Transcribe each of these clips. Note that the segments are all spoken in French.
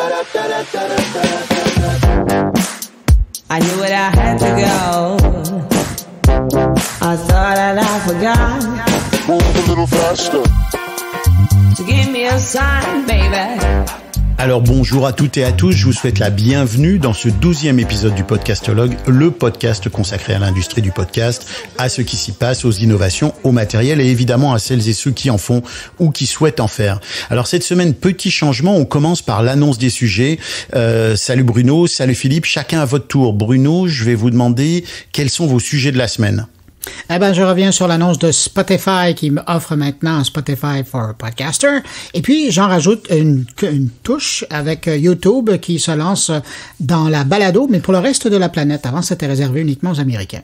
I knew what I had to go. I thought that I forgot. Move a little faster. So give me a sign, baby. Alors bonjour à toutes et à tous, je vous souhaite la bienvenue dans ce douzième épisode du podcastologue, le podcast consacré à l'industrie du podcast, à ce qui s'y passe, aux innovations, au matériel et évidemment à celles et ceux qui en font ou qui souhaitent en faire. Alors cette semaine, petit changement, on commence par l'annonce des sujets. Euh, salut Bruno, salut Philippe, chacun à votre tour. Bruno, je vais vous demander quels sont vos sujets de la semaine. Eh ben, je reviens sur l'annonce de Spotify qui m'offre maintenant Spotify for Podcaster. Et puis, j'en rajoute une, une, touche avec YouTube qui se lance dans la balado, mais pour le reste de la planète. Avant, c'était réservé uniquement aux Américains.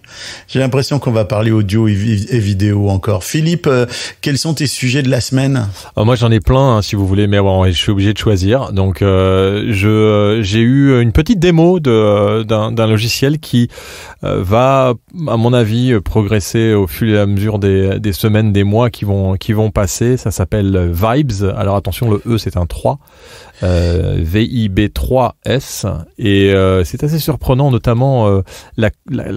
J'ai l'impression qu'on va parler audio et, vidéo encore. Philippe, euh, quels sont tes sujets de la semaine euh, Moi, j'en ai plein, hein, si vous voulez, mais bon, je suis obligé de choisir. Donc, euh, je j'ai eu une petite démo d'un logiciel qui va, à mon avis, progresser au fur et à mesure des, semaines, des mois qui vont, qui vont passer. Ça s'appelle Vibes. Alors attention, le E c'est un 3. Euh, b 3 s Et euh, c'est assez surprenant, notamment euh, la,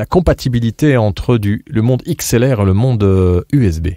compatibilité entre le monde XLR et le monde USB. Euh,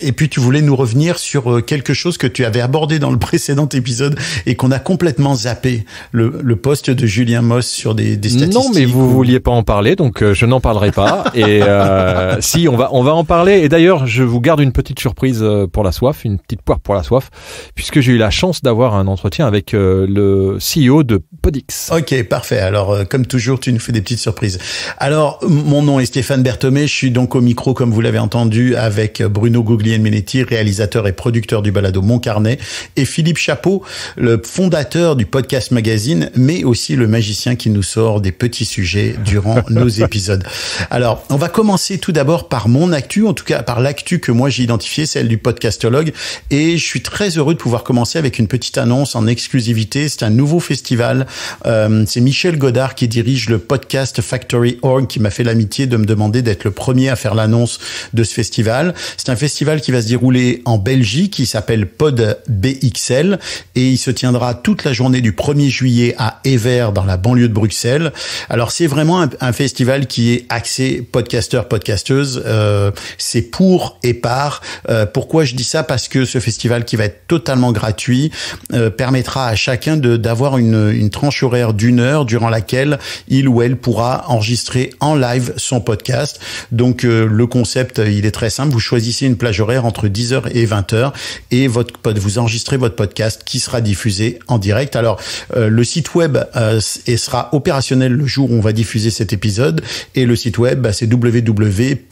et puis tu voulais nous revenir sur euh, quelque chose que tu avais abordé dans le précédent épisode et qu'on a complètement zappé, le, poste de Julien Moss sur des, statistiques. Non, mais vous ne vouliez pas en parler, donc euh, je n'en parlerai pas. et euh, si, on va, on va en parler. Et d'ailleurs, je vous garde une petite surprise pour la soif, une petite poire pour la soif, puisque j'ai eu la chance d'avoir un entretien avec le CEO de Podix. Ok, parfait. Alors, comme toujours, tu nous fais des petites surprises. Alors, mon nom est Stéphane Berthomé, je suis donc au micro, comme vous l'avez entendu, avec Bruno Bruno Guglielminetti, réalisateur et producteur du balado Mon Carnet, et Philippe Chapeau, le fondateur du podcast magazine, mais aussi le magicien qui nous sort des petits sujets durant nos épisodes. Alors, on va commencer tout d'abord par mon actu, en tout cas par l'actu que moi j'ai identifié, celle du podcastologue, et je suis très heureux de pouvoir commencer avec une petite annonce en exclusivité. C'est un nouveau festival. Euh, c'est Michel Godard qui dirige le podcast Factory Org qui m'a fait l'amitié de me demander d'être le premier à faire l'annonce de ce festival. C'est un festival festival qui va se dérouler en Belgique, qui s'appelle Pod BXL et il se tiendra toute la journée du 1er juillet à Evers dans la banlieue de Bruxelles. Alors c'est vraiment un, festival qui est axé podcasteur podcasteuse, euh, c'est pour et par. Euh, pourquoi je dis ça Parce que ce festival qui va être totalement gratuit euh, permettra à chacun d'avoir une, une tranche horaire d'une heure durant laquelle il ou elle pourra enregistrer en live son podcast. Donc le concept, il est très simple. Vous choisissez une plage horaire entre 10h et 20h et votre vous enregistrez votre podcast qui sera diffusé en direct. Alors euh, le site web euh, sera opérationnel le jour où on va diffuser cet épisode et le site web bah, c'est www.podbxl.be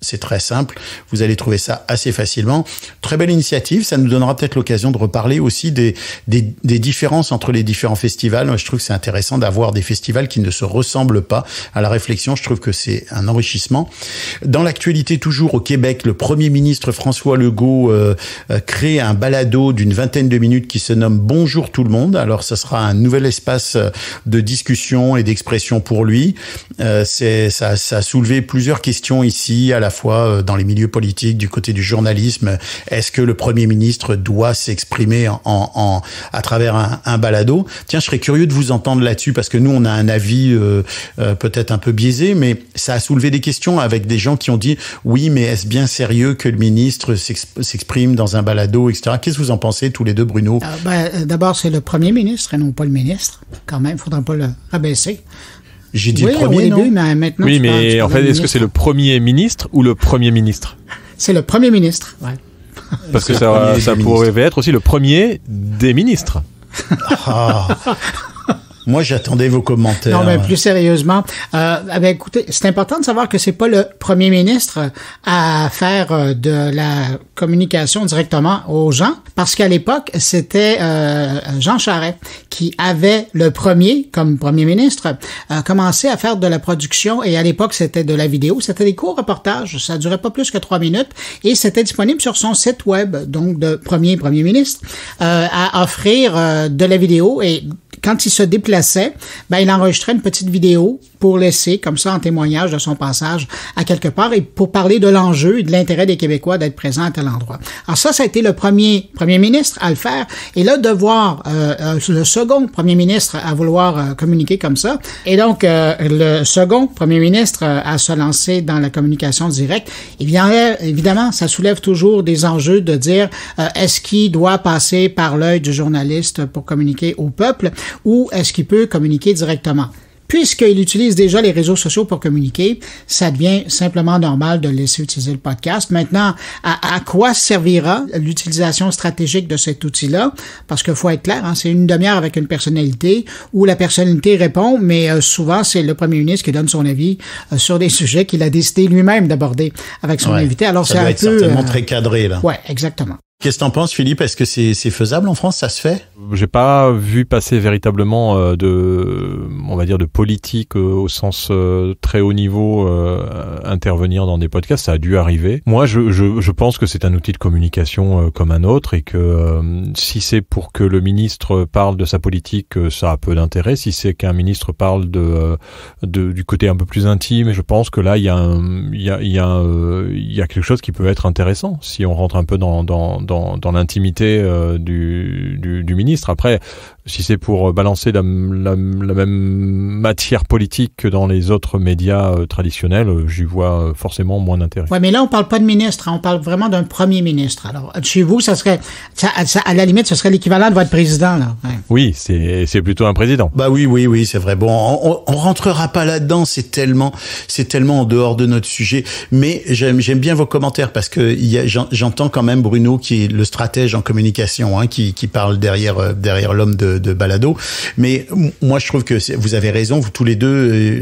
c'est très simple, vous allez trouver ça assez facilement. Très belle initiative, ça nous donnera peut-être l'occasion de reparler aussi des, des, des, différences entre les différents festivals. Moi, je trouve que c'est intéressant d'avoir des festivals qui ne se ressemblent pas à la réflexion, je trouve que c'est un enrichissement. Dans l'actualité toujours au Québec, le Premier ministre François Legault euh, euh crée un balado d'une vingtaine de minutes qui se nomme Bonjour tout le monde. Alors ça sera un nouvel espace euh, de discussion et d'expression pour lui. Euh, c'est ça, ça a soulevé plusieurs questions ici à la la fois euh, dans les milieux politiques, du côté du journalisme. Est-ce que le Premier ministre doit s'exprimer en, à travers un, balado Tiens, je serais curieux de vous entendre là-dessus parce que nous, on a un avis euh, euh, peut-être un peu biaisé, mais ça a soulevé des questions avec des gens qui ont dit oui, mais est-ce bien sérieux que le ministre s'exprime dans un balado, etc. Qu'est-ce que vous en pensez tous les deux, Bruno ah, ben, D'abord, c'est le Premier ministre et non pas le ministre. Quand même, il ne faudra pas le rabaisser. J'ai dit premier, mais Oui, mais en fait, est-ce que c'est le premier ministre ou le premier ministre C'est le premier ministre, ouais. Parce que ça, ça pourrait être aussi le premier des ministres. Ah. Moi, j'attendais vos commentaires. Non, mais plus sérieusement, euh, ben, écoutez, c'est important de savoir que c'est pas le premier ministre à faire euh, de la communication directement aux gens, parce qu'à l'époque, c'était euh, Jean Charest qui avait le premier, comme premier ministre, euh, commencé à faire de la production, et à l'époque, c'était de la vidéo, c'était des courts reportages, ça durait pas plus que trois minutes, et c'était disponible sur son site web, donc de premier premier ministre, euh, à offrir euh, de la vidéo et quand il se déplaçait, ben, il enregistrait une petite vidéo pour laisser comme ça en témoignage de son passage à quelque part et pour parler de l'enjeu et de l'intérêt des Québécois d'être présents à tel endroit. Alors ça, ça a été le premier premier ministre à le faire et là de voir euh, euh, le second premier ministre à vouloir euh, communiquer comme ça et donc le second premier ministre à se lancer dans la communication directe, eh évidemment, ça soulève toujours des enjeux de dire est-ce qu'il doit passer par l'œil du journaliste pour communiquer au peuple ou est-ce qu'il peut communiquer directement puisqu'il utilise déjà les réseaux sociaux pour communiquer, ça devient simplement normal de laisser utiliser le podcast. Maintenant, à, quoi servira l'utilisation stratégique de cet outil-là? Parce qu'il faut être clair, hein, c'est une demi-heure avec une personnalité où la personnalité répond, mais euh, souvent c'est le premier ministre qui donne son avis euh, sur des sujets qu'il a décidé lui-même d'aborder avec son invité. Alors c'est un être certainement euh, très cadré là. Ouais, exactement. Qu'est-ce que t'en penses, Philippe Est-ce que c'est faisable en France Ça se fait euh, J'ai pas vu passer véritablement euh, de, on va dire, de politique euh, au sens très haut niveau intervenir dans des podcasts. Ça a dû arriver. Moi, je, je, je pense que c'est un outil de communication comme un autre et que si c'est pour que le ministre parle de sa politique, ça a peu d'intérêt. Si c'est qu'un ministre parle de, de, du côté un peu plus intime, je pense que là, il y a, il y a, il y a quelque chose qui peut être intéressant si on rentre un peu dans, dans dans, l'intimité euh, du, ministre. Après, si c'est pour balancer la, même matière politique que dans les autres médias euh, traditionnels, euh, j'y vois forcément moins d'intérêt. Oui, mais là, on parle pas de ministre, hein. on parle vraiment d'un premier ministre. Alors, chez vous, ça serait, à la limite, ce serait l'équivalent de votre président. Là. Oui, c'est plutôt un président. Bah oui, oui, oui, c'est vrai. Bon, on, on rentrera pas là-dedans, c'est tellement, c'est tellement en dehors de notre sujet. Mais j'aime bien vos commentaires parce que j'entends quand même Bruno qui le stratège en communication hein, qui, qui, parle derrière euh, derrière l'homme de, de, Balado. Mais moi, je trouve que vous avez raison, vous tous les deux,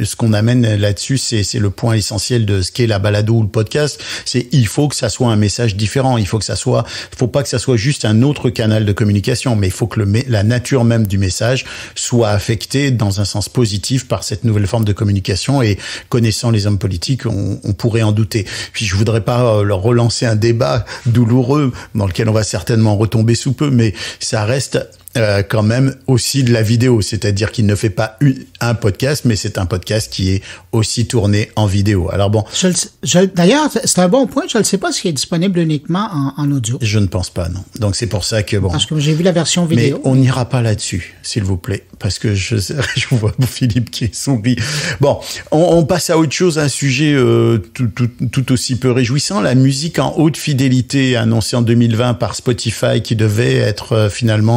euh, ce qu'on amène là-dessus, c'est le point essentiel de ce qu'est la Balado ou le podcast. C'est il faut que ça soit un message différent. Il faut que ça soit, faut pas que ça soit juste un autre canal de communication, mais il faut que le, la nature même du message soit affectée dans un sens positif par cette nouvelle forme de communication. Et connaissant les hommes politiques, on, on pourrait en douter. Puis je voudrais pas euh, leur relancer un débat douloureux dans lequel on va certainement retomber sous peu, mais ça reste euh, quand même aussi de la vidéo, c'est-à-dire qu'il ne fait pas un podcast, mais c'est un podcast qui est aussi tourné en vidéo. Alors bon, je, d'ailleurs, c'est un bon point. Je ne sais pas qui est disponible uniquement en, audio. Je ne pense pas, non. Donc c'est pour ça que bon. Parce que j'ai vu la version vidéo. Mais on n'ira pas là-dessus, s'il vous plaît, parce que je, je vois Philippe qui est zombie. Bon, on, on, passe à autre chose, un sujet euh, tout, tout, tout aussi peu réjouissant, la musique en haute fidélité annoncée en 2020 par Spotify, qui devait être euh, finalement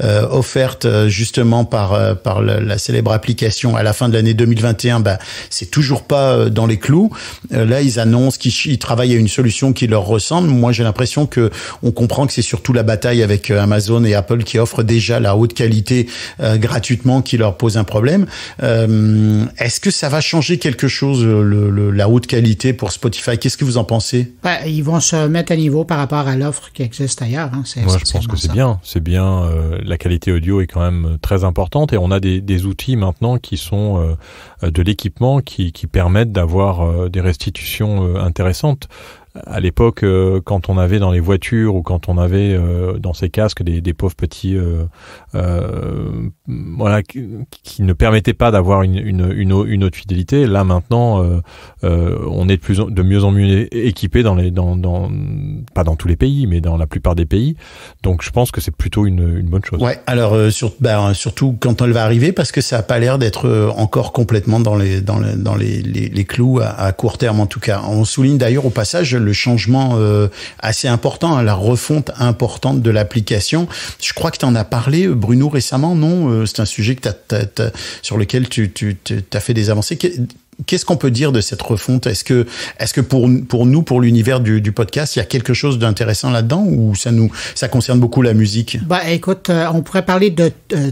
euh, offerte euh, justement par euh, par la célèbre application à la fin de l'année 2021, bah c'est toujours pas euh, dans les clous. là, ils annoncent qu'ils travaillent à une solution qui leur ressemble. Moi, j'ai l'impression que on comprend que c'est surtout la bataille avec Amazon et Apple qui offrent déjà la haute qualité gratuitement qui leur pose un problème. Est-ce que ça va changer quelque chose le, la haute qualité pour Spotify Qu'est-ce que vous en pensez Ils vont se mettre à niveau par rapport à l'offre qui existe ailleurs. Hein. Moi, je pense que c'est bien. C'est bien. Euh, la qualité audio est quand même très importante et on a des, outils maintenant qui sont euh, de l'équipement qui, permettent d'avoir euh, des restitutions intéressantes à l'époque, euh, quand on avait dans les voitures ou quand on avait euh, dans ces casques des, des pauvres petits, euh, voilà, qui, ne permettaient pas d'avoir une, une, une, haute fidélité. Là maintenant, on est de plus en, de mieux en mieux équipé dans les, dans, dans, pas dans tous les pays, mais dans la plupart des pays. Donc, je pense que c'est plutôt une, une, bonne chose. Ouais. Alors, ben, surtout quand elle va arriver, parce que ça a pas l'air d'être encore complètement dans les, dans dans les, les, clous à, court terme en tout cas. On souligne d'ailleurs au passage le changement euh, assez important, hein, la refonte importante de l'application. Je crois que tu en as parlé, Bruno, récemment, non euh, C'est un sujet que sur lequel tu, as fait des avancées. Qu'est-ce qu'on peut dire de cette refonte Est-ce que, est-ce que pour, pour nous, pour l'univers du, podcast, il y a quelque chose d'intéressant là-dedans ou ça nous, ça concerne beaucoup la musique Bah, écoute, euh, on pourrait parler de euh,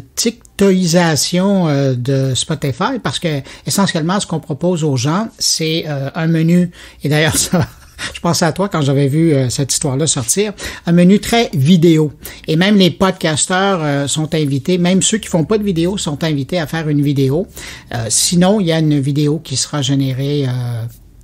de Spotify parce que essentiellement, ce qu'on propose aux gens, c'est un menu. Et d'ailleurs, ça, je pensais à toi quand j'avais vu euh, cette histoire-là sortir. Un menu très vidéo. Et même les podcasteurs euh, sont invités, même ceux qui font pas de vidéo sont invités à faire une vidéo. Euh, sinon, il y a une vidéo qui sera générée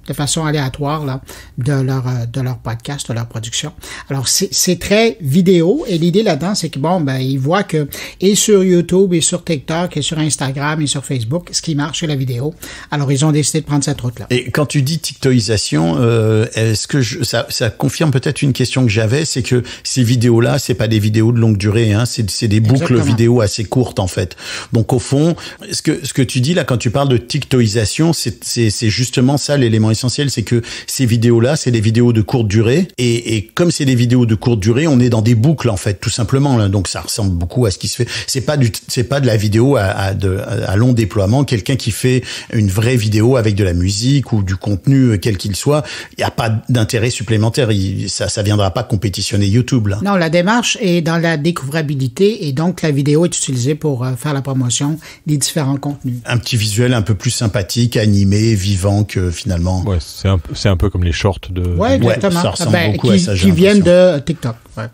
de façon aléatoire là, de, leur, euh, de leur podcast, de leur production. Alors, c'est très vidéo et l'idée là-dedans, c'est que, bon, ben, ils voient que, et sur YouTube, et sur TikTok, et sur Instagram, et sur Facebook, ce qui marche, c'est la vidéo. Alors, ils ont décidé de prendre cette route-là. Et quand tu dis TikTokisation, euh, est-ce que je, ça, ça confirme peut-être une question que j'avais, c'est que ces vidéos-là, c'est pas des vidéos de longue durée, hein, c'est des boucles vidéo assez courtes, en fait. Donc, au fond, ce que, ce que tu dis là, quand tu parles de TikTokisation, c'est justement ça l'élément essentiel, c'est que ces vidéos-là, c'est des vidéos de courte durée. Et, comme c'est des vidéos de courte durée, on est dans des boucles, en fait, tout simplement. Donc, ça ressemble beaucoup à ce qui se fait. C'est pas du, c'est pas de la vidéo à, à long déploiement. Quelqu'un qui fait une vraie vidéo avec de la musique ou du contenu, euh, quel qu'il soit, il n'y a pas d'intérêt supplémentaire. ça, ça viendra pas compétitionner YouTube, Non, la démarche est dans la découvrabilité et donc la vidéo est utilisée pour euh, faire la promotion des différents contenus. Un petit visuel un peu plus sympathique, animé, vivant que finalement Ouais, c'est un, un, peu comme les shorts de. Ouais, ouais ça ressemble ben, beaucoup qui, à ça, Qui viennent de TikTok. Ouais.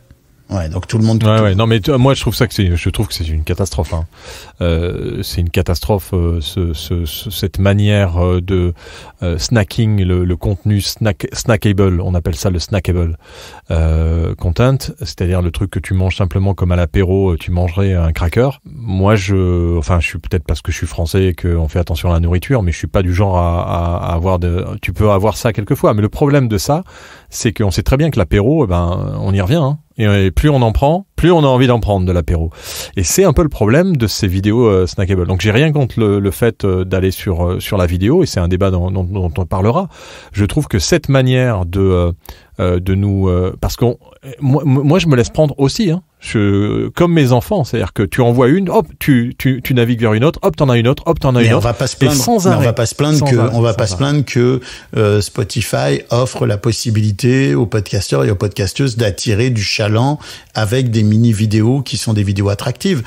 Ouais, donc tout le monde. Ouais, ouais. Non, mais moi je trouve ça que c'est, je trouve que c'est une catastrophe. Hein. Euh, c'est une catastrophe euh, cette manière euh, de snacking, le, contenu snackable, on appelle ça le snackable content, c'est-à-dire le truc que tu manges simplement comme à l'apéro, tu mangerais un cracker. Moi, je, enfin, je suis peut-être parce que je suis français et qu'on fait attention à la nourriture, mais je suis pas du genre à, à avoir de. Tu peux avoir ça quelquefois, mais le problème de ça, c'est qu'on sait très bien que l'apéro, eh ben, on y revient. Hein. Et, plus on en prend, plus on a envie d'en prendre de l'apéro. Et c'est un peu le problème de ces vidéos snackables euh, snackable. Donc j'ai rien contre le, fait euh, d'aller sur, euh, sur la vidéo, et c'est un débat dont, on parlera. Je trouve que cette manière de... Euh, de nous euh, parce que euh, moi, je me laisse prendre aussi hein. comme mes enfants, c'est-à-dire que tu envoies une, hop, tu, navigues vers une autre, hop, t'en as une autre, hop, t'en as une on autre. Va pas on va pas se plaindre que, va pas se plaindre que Spotify offre la possibilité aux podcasteurs et aux podcasteuses d'attirer du chaland avec des mini vidéos qui sont des vidéos attractives.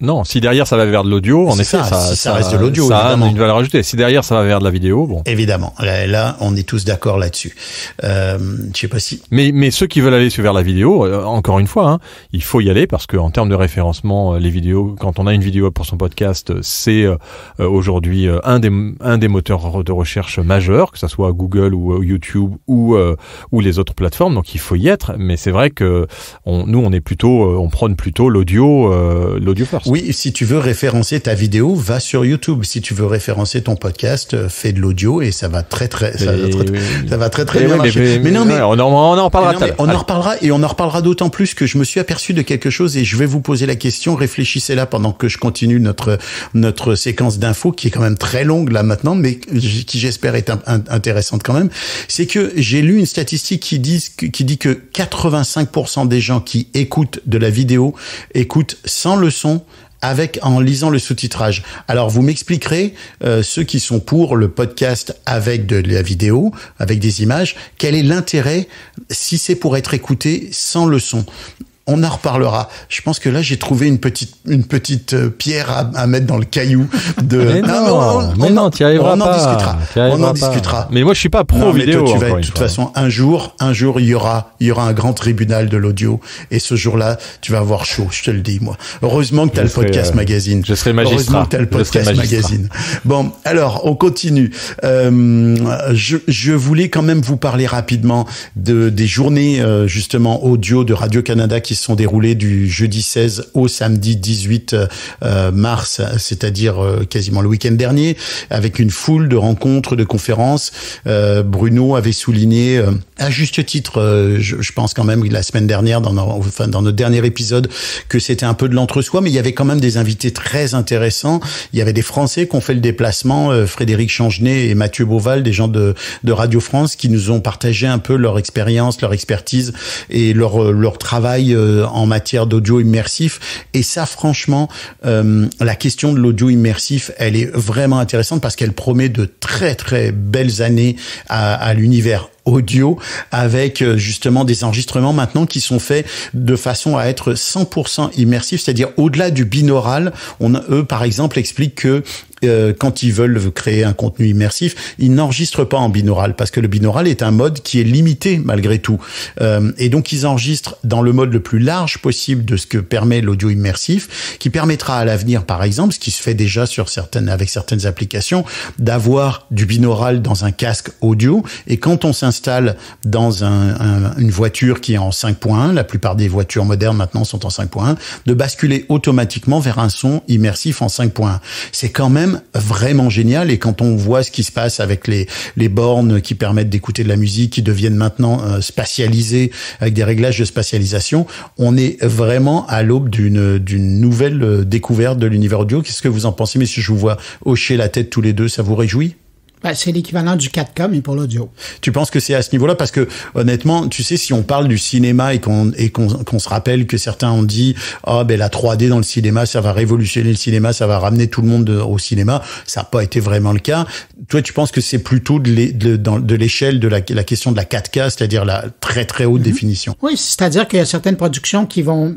Non, si derrière ça va vers de l'audio, en effet, ça, reste de l'audio. Ça évidemment. a une valeur ajoutée. Si derrière ça va vers de la vidéo, bon. Évidemment, là, on est tous d'accord là-dessus. Euh, je sais pas si. Mais mais ceux qui veulent aller vers la vidéo, euh, encore une fois, hein, il faut y aller parce qu'en termes de référencement, euh, les vidéos, quand on a une vidéo pour son podcast, euh, c'est aujourd'hui un des un des moteurs de recherche majeurs, que ce soit Google ou YouTube ou ou les autres plateformes. Donc il faut y être. Mais c'est vrai que on, nous, on est plutôt, on prône plutôt l'audio, l'audio first. Oui, si tu veux référencer ta vidéo, va sur YouTube. Si tu veux référencer ton podcast, euh, fais de l'audio et ça va très très ça, va très, très, bien Mais, non, mais on en, reparlera. on en reparlera et on en reparlera d'autant plus que je me suis aperçu de quelque chose et je vais vous poser la question. réfléchissez là pendant que je continue notre notre séquence d'infos qui est quand même très longue là maintenant, mais qui j'espère est intéressante quand même. C'est que j'ai lu une statistique qui dit qui dit que 85% des gens qui écoutent de la vidéo écoutent sans le son avec en lisant le sous-titrage. Alors vous m'expliquerez euh, ceux qui sont pour le podcast avec de la vidéo, avec des images, quel est l'intérêt si c'est pour être écouté sans le son on en reparlera. Je pense que là, j'ai trouvé une petite, une petite euh, pierre à, mettre dans le caillou de. mais non, non, non, arriveras discutera. On en discutera. Mais moi, je suis pas pro vidéo. tu vas, de toute façon, un jour, un jour, il y aura, il y aura un grand tribunal de l'audio. Et ce jour-là, tu vas avoir chaud. Je te le dis, moi. Heureusement que tu as le podcast euh, magazine. Je serai magistrat. Heureusement que le podcast magazine. Bon, alors, on continue. Euh, je, je, voulais quand même vous parler rapidement de, des journées, justement, audio de Radio-Canada qui se sont déroulés du jeudi 16 au samedi 18 euh, euh, mars, c'est-à-dire euh, quasiment le week-end dernier, avec une foule de rencontres, de conférences. Bruno avait souligné, à juste titre, je, pense quand même, la semaine dernière, dans, dans notre dernier épisode, que c'était un peu de l'entre-soi, mais il y avait quand même des invités très intéressants. Il y avait des Français qui ont fait le déplacement, Frédéric Changenet et Mathieu Beauval, des gens de, Radio France, qui nous ont partagé un peu leur expérience, leur expertise et leur, leur travail euh, en matière d'audio immersif. Et ça, franchement, euh, la question de l'audio immersif, elle est vraiment intéressante parce qu'elle promet de très très belles années à l'univers audio avec euh, justement des enregistrements maintenant qui sont faits de façon à être 100% immersif, c'est-à-dire au-delà du binaural. On, eux, par exemple, expliquent que euh, quand ils veulent créer un contenu immersif, ils n'enregistrent pas en binaural parce que le binaural est un mode qui est limité malgré tout. Euh, et donc ils enregistrent dans le mode le plus large possible de ce que permet l'audio immersif, qui permettra à l'avenir, par exemple, ce qui se fait déjà sur certaines, avec certaines applications, d'avoir du binaural dans un casque audio. Et quand on s'installe dans une voiture qui est en 5.1, la plupart des voitures modernes maintenant sont en 5.1, de basculer automatiquement vers un son immersif en 5.1. C'est quand même vraiment génial et quand on voit ce qui se passe avec les, bornes qui permettent d'écouter de la musique, qui deviennent maintenant euh, spatialisées avec des réglages de spatialisation, on est vraiment à l'aube d'une nouvelle euh, découverte de l'univers audio. Qu'est-ce que vous en pensez, Mais si Je vous vois hocher la tête tous les deux, ça vous réjouit bah, c'est l'équivalent du 4K, mais pour l'audio. Tu penses que c'est à ce niveau-là Parce que, honnêtement, tu sais, si on parle du cinéma et qu'on se rappelle que certains ont dit Ah, oh, ben la 3D dans le cinéma, ça va révolutionner le cinéma, ça va ramener tout le monde au cinéma, ça n'a pas été vraiment le cas. Toi, tu penses que c'est plutôt de l'échelle de, la, question de la 4K, c'est-à-dire la très très haute mm-hmm. définition Oui, c'est-à-dire qu'il y a certaines productions qui vont,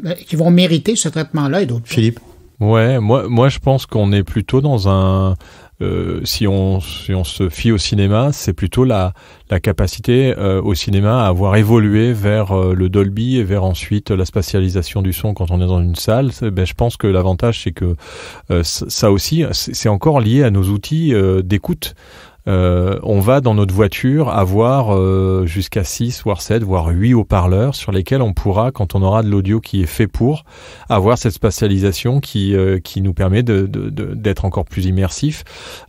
mériter ce traitement-là et d'autres. Philippe Ouais, moi je pense qu'on est plutôt dans un euh, si, on, si on se fie au cinéma, c'est plutôt la, la capacité euh, au cinéma à avoir évolué vers euh, le Dolby et vers ensuite la spatialisation du son quand on est dans une salle. Ben, je pense que l'avantage, c'est que ça aussi, c'est encore lié à nos outils d'écoute. Euh, on va dans notre voiture avoir euh, jusqu'à 6, voire 7, voire 8 haut-parleurs sur lesquels on pourra, quand on aura de l'audio qui est fait pour, avoir cette spatialisation qui, euh, qui nous permet d'être de, de, encore plus immersif.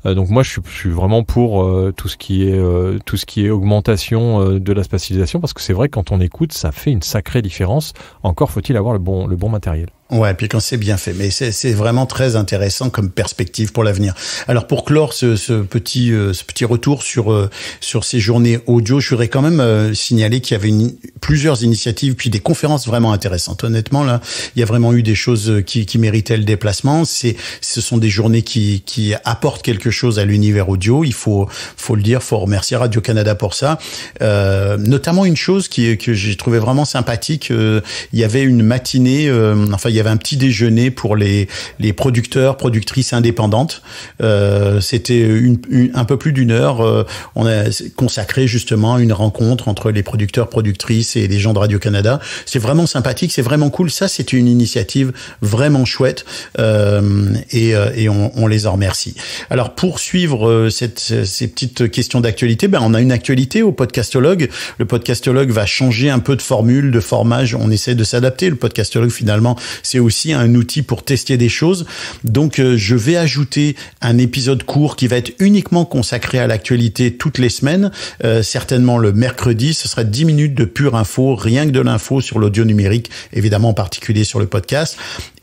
donc moi, je suis, je suis vraiment pour tout, ce qui est, tout ce qui est augmentation de la spatialisation, parce que c'est vrai, quand on écoute, ça fait une sacrée différence. Encore faut-il avoir le bon, le bon matériel. Ouais, puis quand c'est bien fait, mais c'est vraiment très intéressant comme perspective pour l'avenir. Alors pour clore ce, ce petit euh, ce petit retour sur euh, sur ces journées audio, je voudrais quand même euh, signaler qu'il y avait une, plusieurs initiatives puis des conférences vraiment intéressantes. Honnêtement là, il y a vraiment eu des choses qui, qui méritaient le déplacement. C'est ce sont des journées qui qui apportent quelque chose à l'univers audio. Il faut faut le dire, faut remercier Radio Canada pour ça. notamment une chose qui que j'ai trouvé vraiment sympathique, il y avait une matinée, enfin il il y avait un petit déjeuner pour les, les producteurs, productrices indépendantes. Euh, c'était un peu plus d'une heure. Euh, on a consacré justement une rencontre entre les producteurs, productrices et les gens de Radio-Canada. C'est vraiment sympathique, c'est vraiment cool. Ça, c'est une initiative vraiment chouette euh, et, on, les en remercie. Alors, pour suivre cette, ces petites questions d'actualité, ben, on a une actualité au podcastologue. Le podcastologue va changer un peu de formule, de formage. On essaie de s'adapter. Le podcastologue, finalement, c'est aussi un outil pour tester des choses. Donc euh, je vais ajouter un épisode court qui va être uniquement consacré à l'actualité toutes les semaines, euh, certainement le mercredi, ce sera 10 minutes de pure info, rien que de l'info sur l'audio numérique, évidemment en particulier sur le podcast.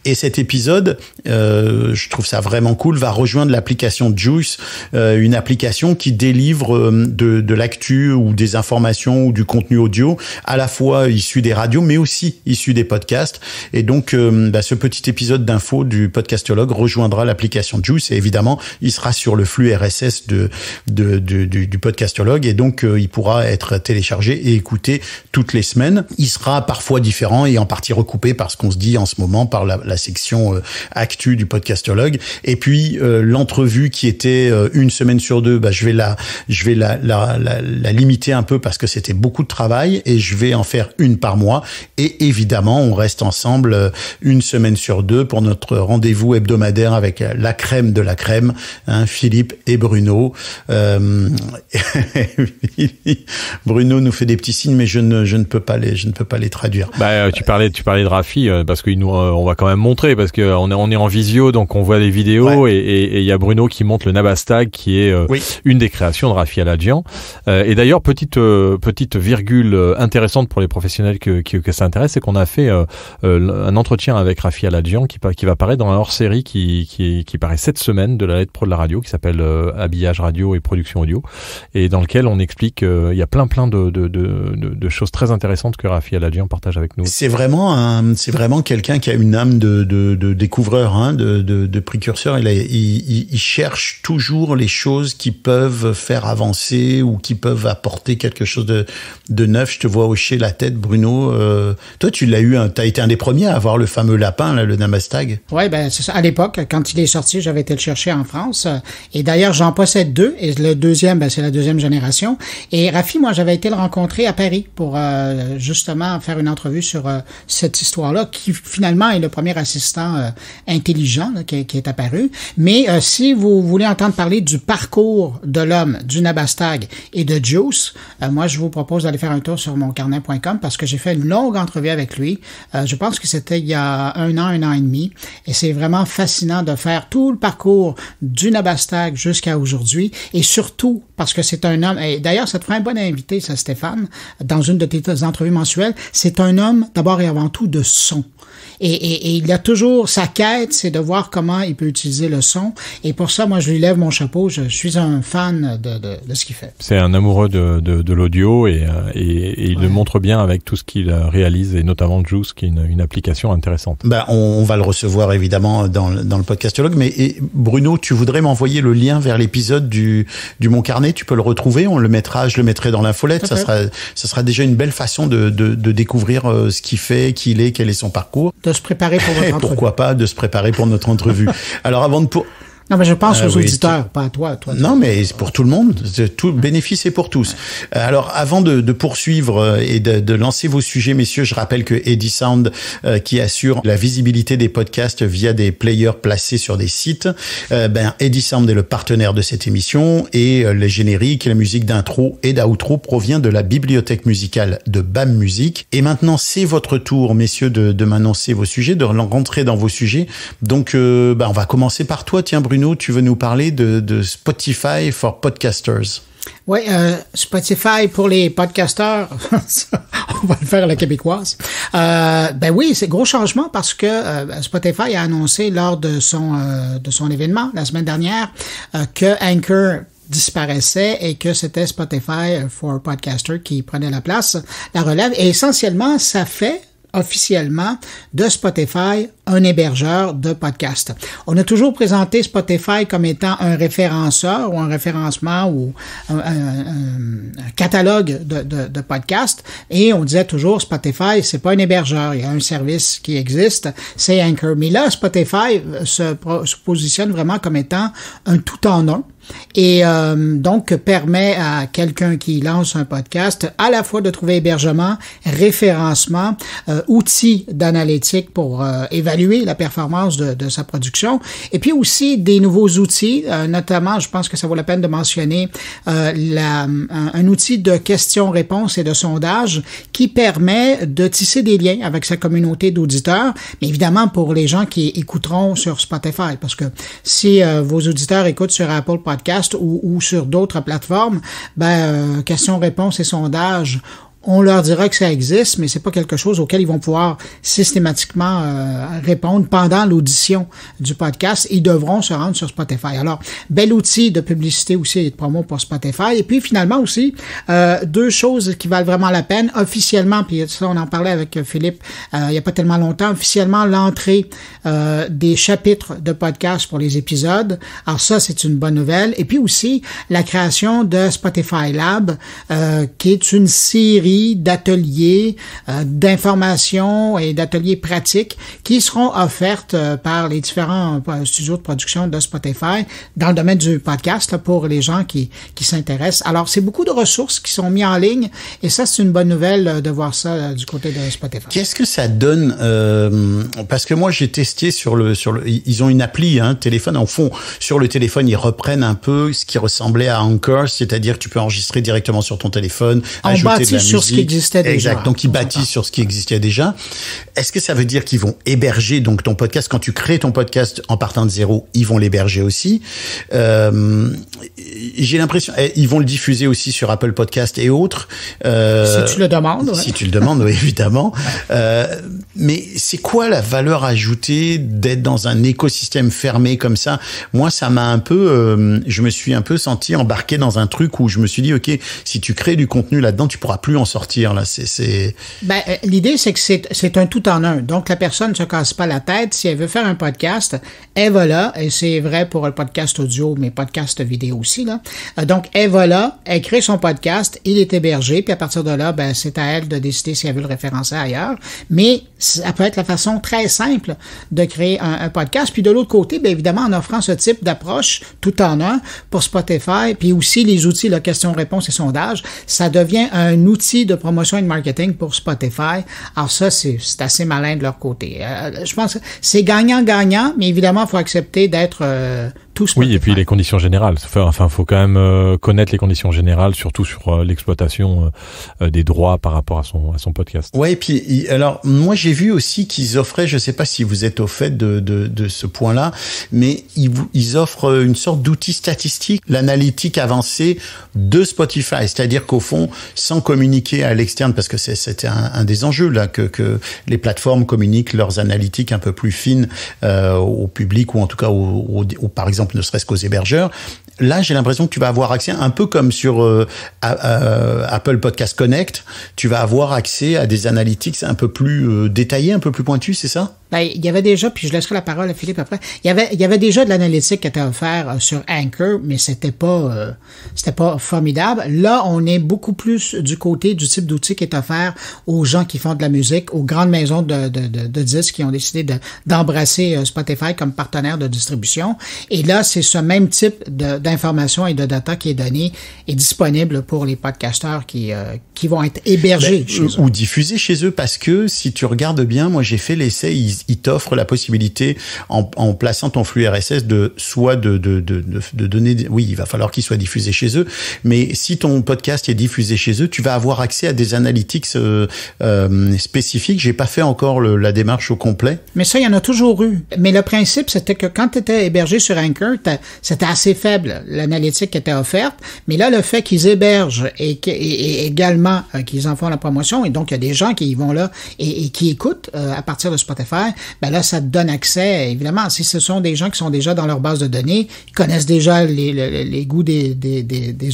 Et cet épisode, euh, je trouve ça vraiment cool, va rejoindre l'application Juice, euh, une application qui délivre euh, de, de l'actu ou des informations ou du contenu audio, à la fois issu des radios, mais aussi issu des podcasts. Et donc, euh, bah, ce petit épisode d'info du podcastologue rejoindra l'application Juice et évidemment, il sera sur le flux RSS de, de, du, du, podcastologue et donc euh, il pourra être téléchargé et écouté toutes les semaines. Il sera parfois différent et en partie recoupé par ce qu'on se dit en ce moment par la section euh, actu du podcastologue. Et puis euh, l'entrevue qui était euh, une semaine sur deux, bah, je vais la, je vais la, la, la, limiter un peu parce que c'était beaucoup de travail et je vais en faire une par mois. Et évidemment, on reste ensemble une semaine sur deux pour notre rendez-vous hebdomadaire avec la crème de la crème, hein, Philippe et Bruno. Bruno nous fait des petits signes, mais je ne, je ne peux pas les, je ne peux pas les traduire. Bah, tu parlais, tu parlais de Rafi parce qu'on nous, on va quand même montrer parce que euh, on est on est en visio donc on voit les vidéos et il y a Bruno qui montre le Nabastag qui est euh, une des créations de Rafi Aladjian. Euh, et d'ailleurs petite petite virgule intéressante pour les professionnels que, s'intéressent, ça intéresse, c'est qu'on a fait un entretien avec Rafi Aladjian qui qui va apparaître dans un hors-série qui, qui, paraît cette semaine de la lettre pro de la radio qui s'appelle habillage radio et production audio et dans lequel on explique il y a plein plein de choses très intéressantes que Rafi Aladjian partage avec nous. C'est vraiment c'est vraiment quelqu'un qui a une âme de de, de, découvreurs, hein, de, précurseurs. Il, cherche toujours les choses qui peuvent faire avancer ou qui peuvent apporter quelque chose de, neuf. Je te vois hocher la tête, Bruno. Euh, toi, tu l'as eu, tu as été un des premiers à avoir le fameux lapin, le Namastag. Oui, ben, c'est ça. À l'époque, quand il est sorti, j'avais été le chercher en France. Et d'ailleurs, j'en possède deux. Et le deuxième, ben, c'est la deuxième génération. Et Rafi, moi, j'avais été le rencontrer à Paris pour euh, justement faire une entrevue sur euh, cette histoire-là qui finalement est le premier à assistant euh, intelligent qui, est apparu. Mais euh, si vous voulez entendre parler du parcours de l'homme, du Nabastag et de Juice, euh, moi, je vous propose d'aller faire un tour sur carnet.com parce que j'ai fait une longue entrevue avec lui. je pense que c'était il y a un an, un an et demi. Et c'est vraiment fascinant de faire tout le parcours du Nabastag jusqu'à aujourd'hui. Et surtout, parce que c'est un homme, et d'ailleurs, ça te ferait un bon invité, ça, Stéphane, dans une de tes entrevues mensuelles, c'est un homme d'abord et avant tout de son. Et, et, il a toujours sa quête, c'est de voir comment il peut utiliser le son. Et pour ça, moi, je lui lève mon chapeau. Je, suis un fan de, de, de ce qu'il fait. C'est un amoureux de, de, de l'audio et, euh, et, il le montre bien avec tout ce qu'il euh, réalise et notamment Juice, qui est une, une application intéressante. Ben, on, va le recevoir évidemment dans, dans le podcastologue. Mais Bruno, tu voudrais m'envoyer le lien vers l'épisode du, du Montcarnet Tu peux le retrouver. On le mettra, je le mettrai dans l'infolette. Ça sera, ça sera déjà une belle façon de, de, de découvrir euh, ce qu'il fait, qui il est, quel est son parcours de se préparer pour votre entrevue. Pourquoi pas de se préparer pour notre entrevue Alors avant de, pour, non, mais je pense ah aux auditeurs, pas à toi, toi. Non, mais c'est pour tout le monde. Tout bénéfice est pour tous. Euh, alors, avant de, de poursuivre euh, et de, de, lancer vos sujets, messieurs, je rappelle que Edisound, Sound, euh, qui assure la visibilité des podcasts via des players placés sur des sites, ben, Eddie Sound est le partenaire de cette émission et les génériques la musique d'intro et d'outro provient de la bibliothèque musicale de BAM Music. Et maintenant, c'est votre tour, messieurs, de, de m'annoncer vos sujets, de rentrer dans vos sujets. Donc, ben, on va commencer par toi, tiens, Bruno. Bruno, tu veux nous parler de, Spotify for Podcasters. Oui, euh, Spotify pour les podcasteurs, on va le faire à la québécoise. Euh, ben oui, c'est gros changement parce que euh, Spotify a annoncé lors de son de son événement la semaine dernière que Anchor disparaissait et que c'était Spotify for Podcaster qui prenait la place, la relève. Et essentiellement, ça fait officiellement de Spotify, un hébergeur de podcasts. On a toujours présenté Spotify comme étant un référenceur ou un référencement ou un, catalogue de, podcasts et on disait toujours Spotify, c'est pas un hébergeur, il y a un service qui existe, c'est Anchor. Mais là, Spotify se, se positionne vraiment comme étant un tout en un et euh, donc permet à quelqu'un qui lance un podcast à la fois de trouver hébergement, référencement, euh, outils d'analytique pour euh, évaluer la performance de, de, sa production, et puis aussi des nouveaux outils, notamment, je pense que ça vaut la peine de mentionner la, un, outil de questions-réponses et de sondage qui permet de tisser des liens avec sa communauté d'auditeurs, mais évidemment pour les gens qui écouteront sur Spotify, parce que si vos auditeurs écoutent sur Apple ou, sur d'autres plateformes, ben, euh, questions-réponses et sondages on leur dira que ça existe, mais c'est pas quelque chose auquel ils vont pouvoir systématiquement euh, répondre pendant l'audition du podcast. Ils devront se rendre sur Spotify. Alors, bel outil de publicité aussi et de promo pour Spotify. Et puis finalement aussi, euh, deux choses qui valent vraiment la peine. Officiellement, puis ça on en parlait avec Philippe euh, il n'y a pas tellement longtemps, officiellement l'entrée des chapitres de podcast pour les épisodes. Alors ça, c'est une bonne nouvelle. Et puis aussi la création de Spotify Lab, qui est une série d'ateliers, euh, d'informations et d'ateliers pratiques qui seront offertes euh, par les différents euh, studios de production de Spotify dans le domaine du podcast pour les gens qui, qui s'intéressent. Alors, c'est beaucoup de ressources qui sont mises en ligne et ça, c'est une bonne nouvelle de voir ça du côté de Spotify. Qu'est-ce que ça donne? Euh, parce que moi, j'ai testé sur le, sur le... Ils ont une appli, hein, téléphone. En fond, sur le téléphone, ils reprennent un peu ce qui ressemblait à Anchor, c'est-à-dire que tu peux enregistrer directement sur ton téléphone, ajouter de la ce qui existait déjà. Exact. Donc, ils bâtissent sur ce qui existait déjà. Est-ce que ça veut dire qu'ils vont héberger donc ton podcast quand tu crées ton podcast en partant de zéro, ils vont l'héberger aussi euh, J'ai l'impression eh, ils vont le diffuser aussi sur Apple Podcast et autres. Euh, si tu le demandes. Si tu le demandes, oui, évidemment. Euh, mais c'est quoi la valeur ajoutée d'être dans un écosystème fermé comme ça Moi, ça m'a un peu, je me suis un peu senti embarqué dans un truc où je me suis dit, ok, si tu crées du contenu là-dedans, tu pourras plus en sortir. Ben, euh, l'idée, c'est que c'est, un tout en un. Donc, la personne ne se casse pas la tête. Si elle veut faire un podcast, elle va là. Et c'est vrai pour le podcast audio, mais podcast vidéo aussi. Là. Euh, donc, elle va là, elle crée son podcast, il est hébergé, puis à partir de là, ben, c'est à elle de décider si elle veut le référencer ailleurs. Mais ça peut être la façon très simple de créer un, podcast. Puis de l'autre côté, bien évidemment, en offrant ce type d'approche tout en un pour Spotify, puis aussi les outils, la question-réponse et sondage, ça devient un outil de promotion et de marketing pour Spotify. Alors ça, c'est assez malin de leur côté. Euh, je pense que c'est gagnant-gagnant, mais évidemment, il faut accepter d'être euh, oui, et puis les conditions générales. Enfin, faut quand même euh, connaître les conditions générales, surtout sur euh, l'exploitation euh, des droits par rapport à son, son podcast. Ouais, et puis alors moi j'ai vu aussi qu'ils offraient, je sais pas si vous êtes au fait de, ce point-là, mais ils, ils offrent une sorte d'outil statistique, l'analytique avancée de Spotify. C'est-à-dire qu'au fond, sans communiquer à l'externe, parce que c'était un, des enjeux là que, les plateformes communiquent leurs analytiques un peu plus fines au public ou en tout cas au par exemple ne serait-ce qu'aux hébergeurs, là, j'ai l'impression que tu vas avoir accès, un peu comme sur euh, euh, Apple Podcast Connect, tu vas avoir accès à des analytics un peu plus euh, détaillées un peu plus pointues c'est ça ben, il y avait déjà, puis je laisserai la parole à Philippe après, il y avait, il y avait déjà de l'analytique qui était offert euh, sur Anchor, mais c'était pas, euh, c'était pas formidable. Là, on est beaucoup plus du côté du type d'outil qui est offert aux gens qui font de la musique, aux grandes maisons de, de, disques qui ont décidé d'embrasser euh, Spotify comme partenaire de distribution. Et là, c'est ce même type d'information et de data qui est donné et disponible pour les podcasteurs qui, qui vont être hébergés ben, chez eux. Ou diffusés chez eux, parce que si tu regardes bien, moi j'ai fait l'essai il t'offre la possibilité, en, en, plaçant ton flux RSS, de soit de, de, de, de donner... Oui, il va falloir qu'il soit diffusé chez eux, mais si ton podcast est diffusé chez eux, tu vas avoir accès à des analytics euh, euh spécifiques. J'ai pas fait encore la démarche au complet. Mais ça, il y en a toujours eu. Mais le principe, c'était que quand tu étais hébergé sur Anchor, c'était assez faible, l'analytique qui était offerte. Mais là, le fait qu'ils hébergent et, et, et également euh, qu'ils en font la promotion, et donc il y a des gens qui y vont là et, et qui écoutent euh, à partir de Spotify, ben là, ça te donne accès. Évidemment, si ce sont des gens qui sont déjà dans leur base de données, ils connaissent déjà les, goûts des,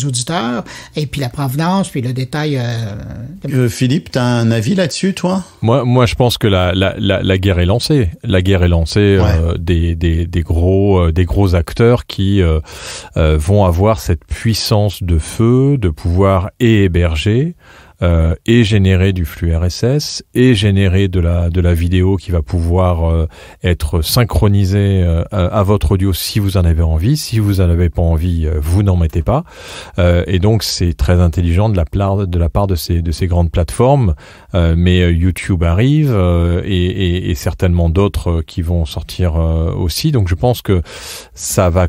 auditeurs, et puis la provenance, puis le détail. Euh, euh, Philippe, tu as un avis là-dessus, toi moi, je pense que la, guerre est lancée. La guerre est lancée euh, des, gros, des gros acteurs qui vont avoir cette puissance de feu, de pouvoir et héberger. Euh, et générer du flux RSS et générer de la, de la vidéo qui va pouvoir euh, être synchronisée euh, à, votre audio si vous en avez envie. Si vous en avez pas envie, vous n'en mettez pas. et donc c'est très intelligent de la, part, de la part de ces, de ces grandes plateformes. mais YouTube arrive et, et, et, certainement d'autres qui vont sortir aussi. Donc je pense que ça va...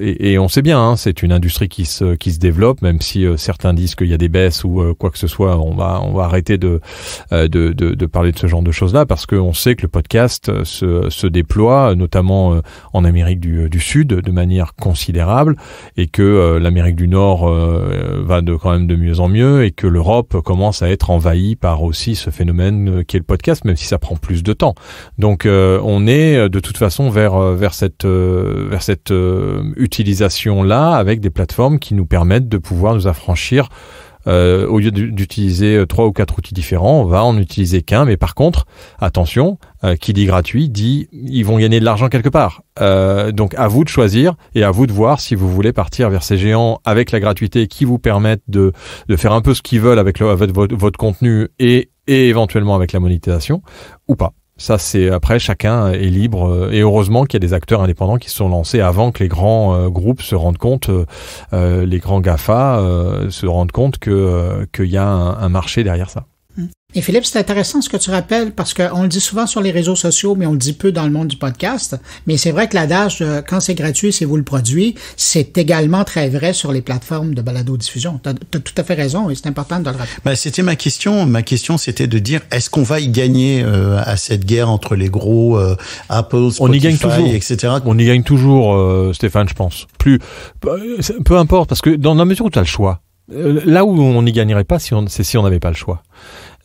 Et, on sait bien, hein, c'est une industrie qui se, qui se développe, même si certains disent qu'il y a des baisses ou quoi que que ce soit. On va, on va arrêter de, euh, de, parler de ce genre de choses-là parce qu'on sait que le podcast euh, se, déploie, notamment euh, en Amérique du, Sud, de manière considérable, et que l'Amérique du Nord va de, quand même de mieux en mieux, et que l'Europe commence à être envahie par aussi ce phénomène qui est le podcast, même si ça prend plus de temps. Donc on est de toute façon vers, vers cette, vers cette utilisation-là avec des plateformes qui nous permettent de pouvoir nous affranchir euh, au lieu d'utiliser euh, trois ou quatre outils différents, on va en utiliser qu'un. Mais par contre, attention, euh, qui dit gratuit dit ils vont gagner de l'argent quelque part. donc à vous de choisir et à vous de voir si vous voulez partir vers ces géants avec la gratuité qui vous permettent de, faire un peu ce qu'ils veulent avec, avec votre, contenu et, et éventuellement avec la monétisation ou pas. Ça, c'est après, chacun est libre. Euh, et heureusement qu'il y a des acteurs indépendants qui se sont lancés avant que les grands euh, groupes se rendent compte, euh, les grands GAFA se rendent compte qu'il y a un marché derrière ça. Et Philippe, c'est intéressant ce que tu rappelles parce qu'on le dit souvent sur les réseaux sociaux, mais on le dit peu dans le monde du podcast. Mais c'est vrai que la l'adage quand c'est gratuit, c'est vous le produit, c'est également très vrai sur les plateformes de balado-diffusion. Tu as, tout à fait raison et c'est important de le rappeler. Ben, c'était ma question. Ma question, c'était de dire est-ce qu'on va y gagner euh, à cette guerre entre les gros euh, Apple, Spotify, on y gagne etc. On y gagne toujours, euh, Stéphane, je pense. Plus, bah, peu importe, parce que dans la mesure où tu as le choix, là où on n'y gagnerait pas, si c'est si on n'avait pas le choix.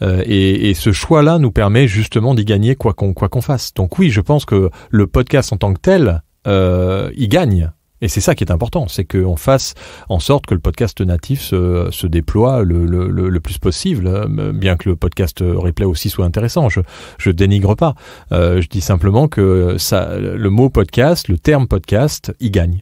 Euh, et, ce choix-là nous permet justement d'y gagner quoi qu'on quoi qu'on fasse. Donc oui, je pense que le podcast en tant que tel, euh, il gagne. Et c'est ça qui est important, c'est qu'on fasse en sorte que le podcast natif se, déploie le, le, le, plus possible, euh, bien que le podcast replay aussi soit intéressant. Je, je dénigre pas. Euh, je dis simplement que ça, le mot podcast, le terme podcast, il gagne.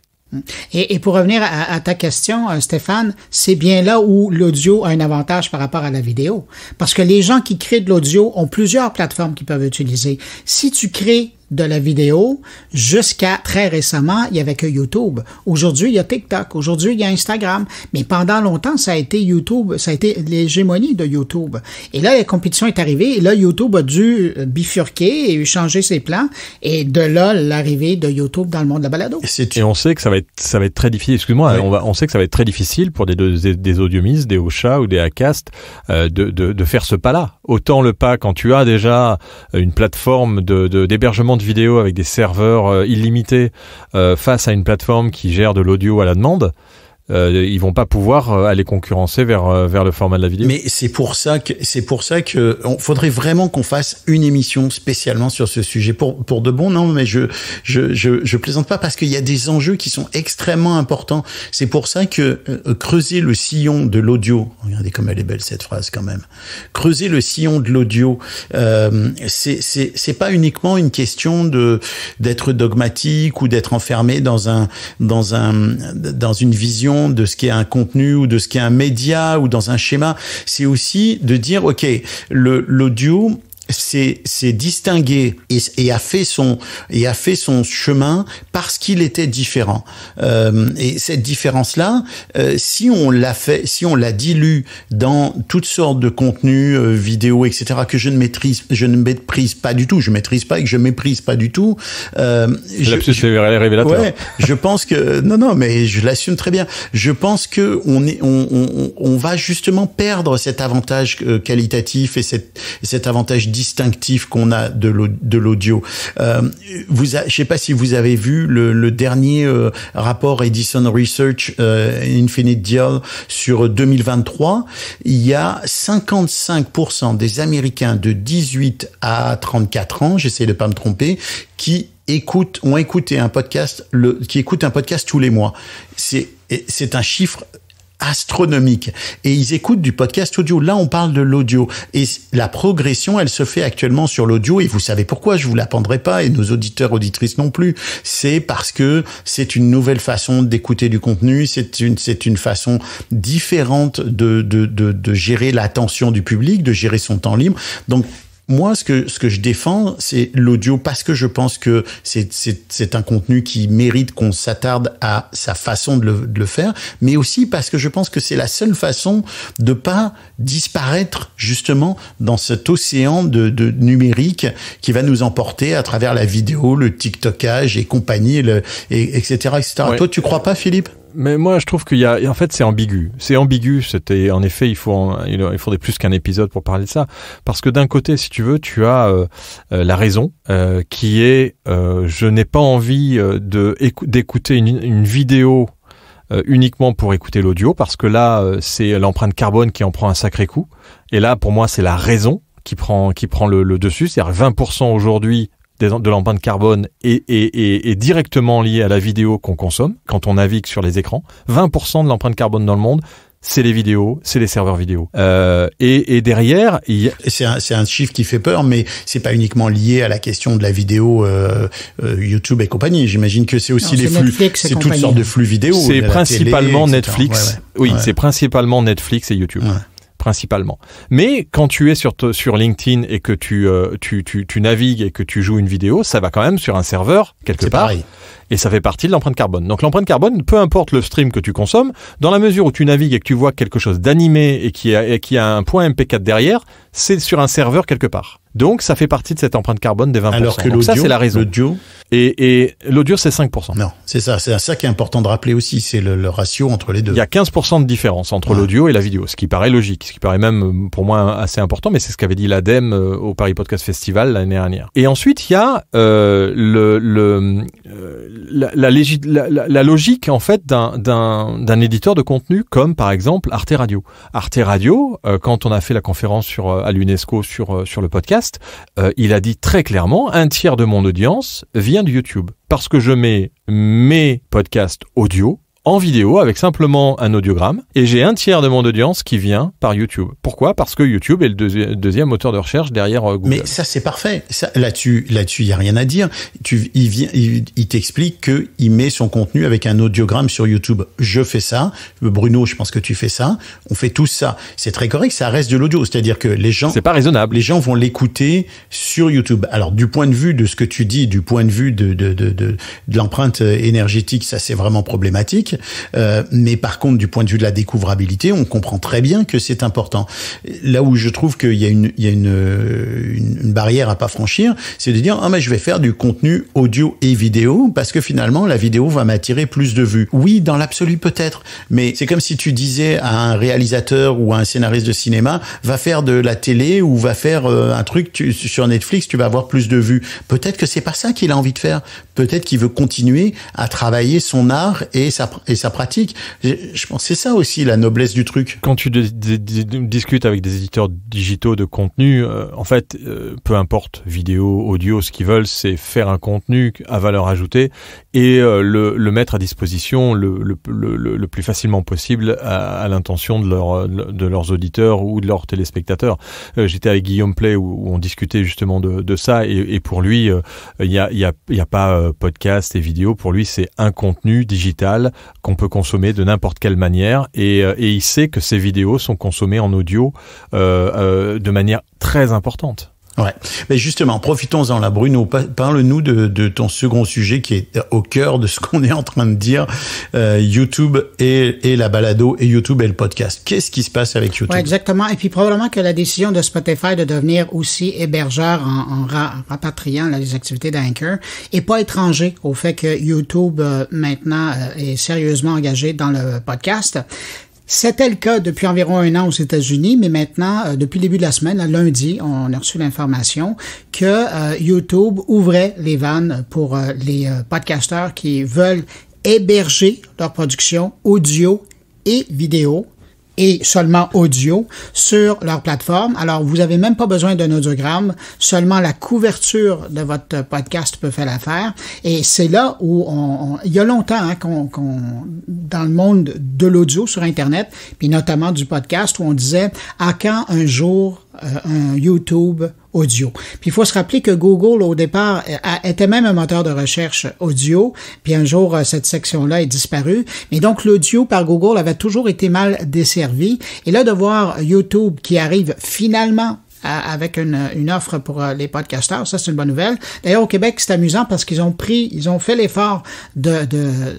Et, pour revenir à, ta question, euh, Stéphane, c'est bien là où l'audio a un avantage par rapport à la vidéo. Parce que les gens qui créent de l'audio ont plusieurs plateformes qu'ils peuvent utiliser. Si tu crées de la vidéo jusqu'à très récemment, il n'y avait que YouTube. Aujourd'hui, il y a TikTok. Aujourd'hui, il y a Instagram. Mais pendant longtemps, ça a été YouTube. Ça a été l'hégémonie de YouTube. Et là, la compétition est arrivée. Et là, YouTube a dû euh, bifurquer et changer ses plans. Et de là, l'arrivée de YouTube dans le monde de la balado. Et, on sait que ça va être, ça va être très difficile. Excuse-moi, on, on sait que ça va être très difficile pour des, des, des audiomistes, des Ocha ou des Acast euh, de, faire ce pas-là. Autant le pas quand tu as déjà une plateforme d'hébergement de, d'hébergement vidéo avec des serveurs euh, illimités euh, face à une plateforme qui gère de l'audio à la demande, euh, ils vont pas pouvoir euh, aller concurrencer vers euh, vers le format de la vidéo. Mais c'est pour ça que c'est pour ça que on, faudrait vraiment qu'on fasse une émission spécialement sur ce sujet pour pour de bon. Non, mais je je je, je plaisante pas parce qu'il y a des enjeux qui sont extrêmement importants. C'est pour ça que euh, creuser le sillon de l'audio. Regardez comme elle est belle cette phrase quand même. Creuser le sillon de l'audio, euh, c'est c'est c'est pas uniquement une question de d'être dogmatique ou d'être enfermé dans un dans un dans une vision de ce qui est un contenu ou de ce qui est un média ou dans un schéma. C'est aussi de dire, OK, l'audio, s'est distingué et, et, a fait son et a fait son chemin parce qu'il était différent. Euh, et cette différence là, euh, si on la fait, si on la dilue dans toutes sortes de contenus euh, etc. que je ne maîtrise, je ne méprise pas du tout, je maîtrise pas et que je méprise pas du tout. Euh, je, je pense que non non, mais je l'assume très bien. Je pense que on est on, on, on va justement perdre cet avantage euh, qualitatif et, cet avantage distinctif qu'on a de l'audio. Euh, vous, je ne sais pas si vous avez vu le, dernier euh, rapport Edison Research euh, Infinite Dial sur 2023. Il y a 55% des Américains de 18 à 34 ans, j'essaie de ne pas me tromper, qui écoutent, ont écouté un podcast, le, qui écoutent un podcast tous les mois. C'est c'est un chiffre astronomique. Et ils écoutent du podcast audio. Là, on parle de l'audio. Et la progression, elle se fait actuellement sur l'audio. Et vous savez pourquoi, je vous l'apprendrai pas, et nos auditeurs, auditrices non plus. C'est parce que c'est une nouvelle façon d'écouter du contenu. C'est une, c'est une façon différente de, de, de, de gérer l'attention du public, de gérer son temps libre. Donc, moi, ce que, ce que je défends, c'est l'audio parce que je pense que c'est un contenu qui mérite qu'on s'attarde à sa façon de le, le, faire, mais aussi parce que je pense que c'est la seule façon de pas disparaître justement dans cet océan de, de, numérique qui va nous emporter à travers la vidéo, le TikTokage et compagnie, le, et, etc. Toi, tu crois pas, Philippe mais moi je trouve qu'il y a en fait c'est ambigu c'est ambigu c'était en effet il faut il faudrait plus qu'un épisode pour parler de ça parce que d'un côté si tu veux tu as euh, euh, la raison euh, qui est je n'ai pas envie de d'écouter une, vidéo uniquement pour écouter l'audio parce que là c'est l'empreinte carbone qui en prend un sacré coup et là pour moi c'est la raison qui prend qui prend le, le dessus c'est-à-dire 20% aujourd'hui de l'empreinte carbone est, est, directement liée à la vidéo qu'on consomme quand on navigue sur les écrans. 20% de l'empreinte carbone dans le monde, c'est les vidéos, c'est les serveurs vidéo. Euh, et, derrière, il y a... c'est un, chiffre qui fait peur, mais c'est pas uniquement lié à la question de la vidéo euh, euh, YouTube et compagnie. J'imagine que c'est aussi les flux, c'est toutes sortes de flux vidéo. C'est principalement Netflix. Oui, c'est principalement Netflix et YouTube principalement. Mais quand tu es sur, sur LinkedIn et que euh, tu, tu, navigues et que tu joues une vidéo, ça va quand même sur un serveur quelque part. Et ça fait partie de l'empreinte carbone. Donc l'empreinte carbone, peu importe le stream que tu consommes, dans la mesure où tu navigues et que tu vois quelque chose d'animé et qui a, qui a un point MP4 derrière, c'est sur un serveur quelque part. Donc ça fait partie de cette empreinte carbone des 20%. Alors que l'audio, c'est la raison. L'audio et, et l'audio c'est 5%. Non, c'est ça, c'est ça qui est important de rappeler aussi, c'est le, ratio entre les deux. Il y a 15% de différence entre l'audio et la vidéo, ce qui paraît logique, ce qui paraît même euh, pour moi assez important, mais c'est ce qu'avait dit l'ADEME euh, au Paris Podcast Festival l'année dernière. Et ensuite il y a euh, le, la, la, logique en fait d'un éditeur de contenu comme par exemple Arte Radio. Arte Radio, quand on a fait la conférence sur à l'UNESCO sur sur le podcast euh, il a dit très clairement, un tiers de mon audience vient de YouTube. Parce que je mets mes podcasts audio en vidéo avec simplement un audiogramme et j'ai un tiers de mon audience qui vient par YouTube. Pourquoi Parce que YouTube est le deuxième moteur de recherche derrière euh, Google. Mais ça c'est parfait. Là-dessus, là il y a rien à dire. il t'explique que il met son contenu avec un audiogramme sur YouTube. Je fais ça. Bruno, je pense que tu fais ça. On fait tout ça. C'est très correct. Ça reste de l'audio, c'est-à-dire que les gens. C'est pas raisonnable. Les gens vont l'écouter sur YouTube. Alors du point de vue de ce que tu dis, du point de vue de, de l'empreinte énergétique, ça c'est vraiment problématique. Euh, mais par contre, du point de vue de la découvrabilité, on comprend très bien que c'est important. Là où je trouve qu'il y a une, une, barrière à pas franchir, c'est de dire ah mais je vais faire du contenu audio et vidéo parce que finalement la vidéo va m'attirer plus de vues. Oui, dans l'absolu peut-être, mais c'est comme si tu disais à un réalisateur ou à un scénariste de cinéma va faire de la télé ou va faire euh, un truc sur Netflix, tu vas avoir plus de vues. Peut-être que c'est pas ça qu'il a envie de faire. Peut-être qu'il veut continuer à travailler son art et sa, et sa pratique. Je pense c'est ça aussi la noblesse du truc. Quand tu discutes avec des éditeurs digitaux de contenu, euh, en fait, euh, peu importe vidéo, audio, ce qu'ils veulent, c'est faire un contenu à valeur ajoutée et euh, le, mettre à disposition le, plus facilement possible à, l'intention de, leurs auditeurs ou de leurs téléspectateurs. J'étais avec Guillaume Play où, on discutait justement de, ça et, pour lui, il n'y a, y a, pas podcast et vidéo. Pour lui, c'est un contenu digital qu'on peut consommer de n'importe quelle manière euh, et, il sait que ces vidéos sont consommées en audio euh, euh, de manière très importante. Ouais. Mais justement, profitons-en là, Bruno. Parle-nous de, ton second sujet qui est euh, au cœur de ce qu'on est en train de dire, euh, YouTube et, la balado, et YouTube et le podcast. Qu'est-ce qui se passe avec YouTube Exactement. Et puis probablement que la décision de Spotify de devenir aussi hébergeur en, rapatriant les activités d'Anchor est pas étranger au fait que YouTube euh, maintenant est sérieusement engagé dans le podcast. C'était le cas depuis environ un an aux États-Unis, mais maintenant, euh, depuis le début de la semaine, lundi, on a reçu l'information que euh, YouTube ouvrait les vannes pour euh, les podcasteurs qui veulent héberger leur production audio et vidéo et seulement audio sur leur plateforme. Alors, vous n'avez même pas besoin d'un audiogramme, seulement la couverture de votre podcast peut faire l'affaire. Et c'est là où on, il y a longtemps hein, qu'on, dans le monde de l'audio sur Internet, puis notamment du podcast, où on disait à quand un jour un YouTube audio. Puis il faut se rappeler que Google, au départ, était même un moteur de recherche audio, puis un jour, euh, cette section-là est disparue. Mais donc, l'audio par Google avait toujours été mal desservi. Et là, de voir YouTube qui arrive finalement avec une, offre pour euh, les podcasteurs. Ça, c'est une bonne nouvelle. D'ailleurs, au Québec, c'est amusant parce qu'ils ont pris, ils ont fait l'effort de,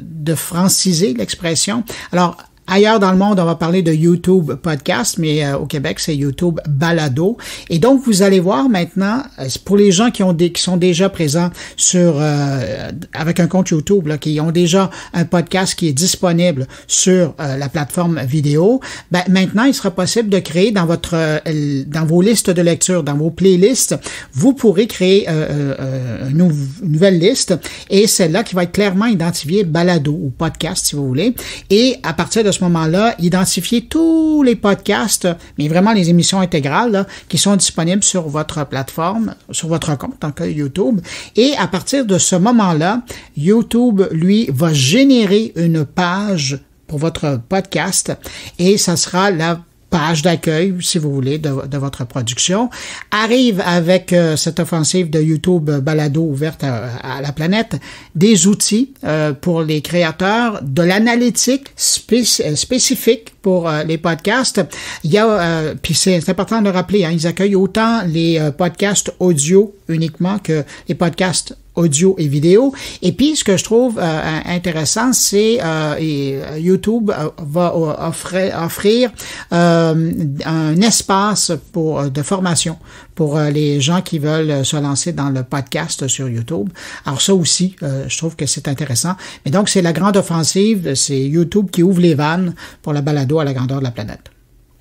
de franciser l'expression. Alors, Ailleurs dans le monde, on va parler de YouTube Podcast, mais euh, au Québec, c'est YouTube Balado. Et donc, vous allez voir maintenant, euh, pour les gens qui, ont des, qui sont déjà présents sur euh, avec un compte YouTube, qui ont déjà un podcast qui est disponible sur la plateforme vidéo, ben, maintenant, il sera possible de créer dans votre dans vos listes de lecture, dans vos playlists, vous pourrez créer une nouvelle liste et celle-là qui va être clairement identifiée balado ou podcast, si vous voulez. Et à partir de ce moment-là, identifier tous les podcasts, mais vraiment les émissions intégrales qui sont disponibles sur votre plateforme, sur votre compte, en cas YouTube. Et à partir de ce moment-là, YouTube, lui, va générer une page pour votre podcast et ça sera la page d'accueil, si vous voulez, de, votre production, arrive avec euh, cette offensive de YouTube Balado ouverte à, la planète, des outils euh, pour les créateurs, de l'analytique euh, spécifique pour les podcasts. Il y a, puis c'est important de rappeler, hein, ils accueillent autant les podcasts audio uniquement que les podcasts audio et vidéo. Et puis, ce que je trouve euh, intéressant, c'est euh, euh YouTube euh, va offrir, un espace pour de formation pour les gens qui veulent se lancer dans le podcast sur YouTube. Alors ça aussi, je trouve que c'est intéressant. Mais donc, c'est la grande offensive, c'est YouTube qui ouvre les vannes pour la balado à la grandeur de la planète.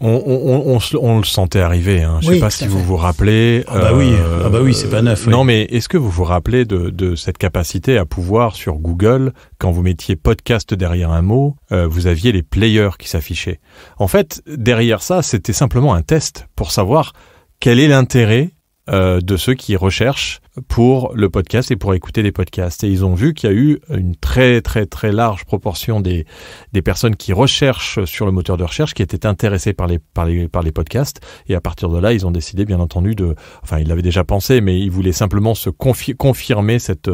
On, le sentait arriver. Hein. Je sais pas si vous vous rappelez. Ah bah oui, euh, ah bah oui, c'est pas neuf. Non, mais est-ce que vous vous rappelez de, cette capacité à pouvoir sur Google, quand vous mettiez podcast derrière un mot, euh, vous aviez les players qui s'affichaient. En fait, derrière ça, c'était simplement un test pour savoir quel est l'intérêt euh, de ceux qui recherchent pour le podcast et pour écouter des podcasts. Et ils ont vu qu'il y a eu une très très très large proportion des, des personnes qui recherchent sur le moteur de recherche qui étaient intéressées par les, par les, par les podcasts. Et à partir de là, ils ont décidé bien entendu de... Enfin, ils l'avaient déjà pensé, mais ils voulaient simplement se confirmer cette,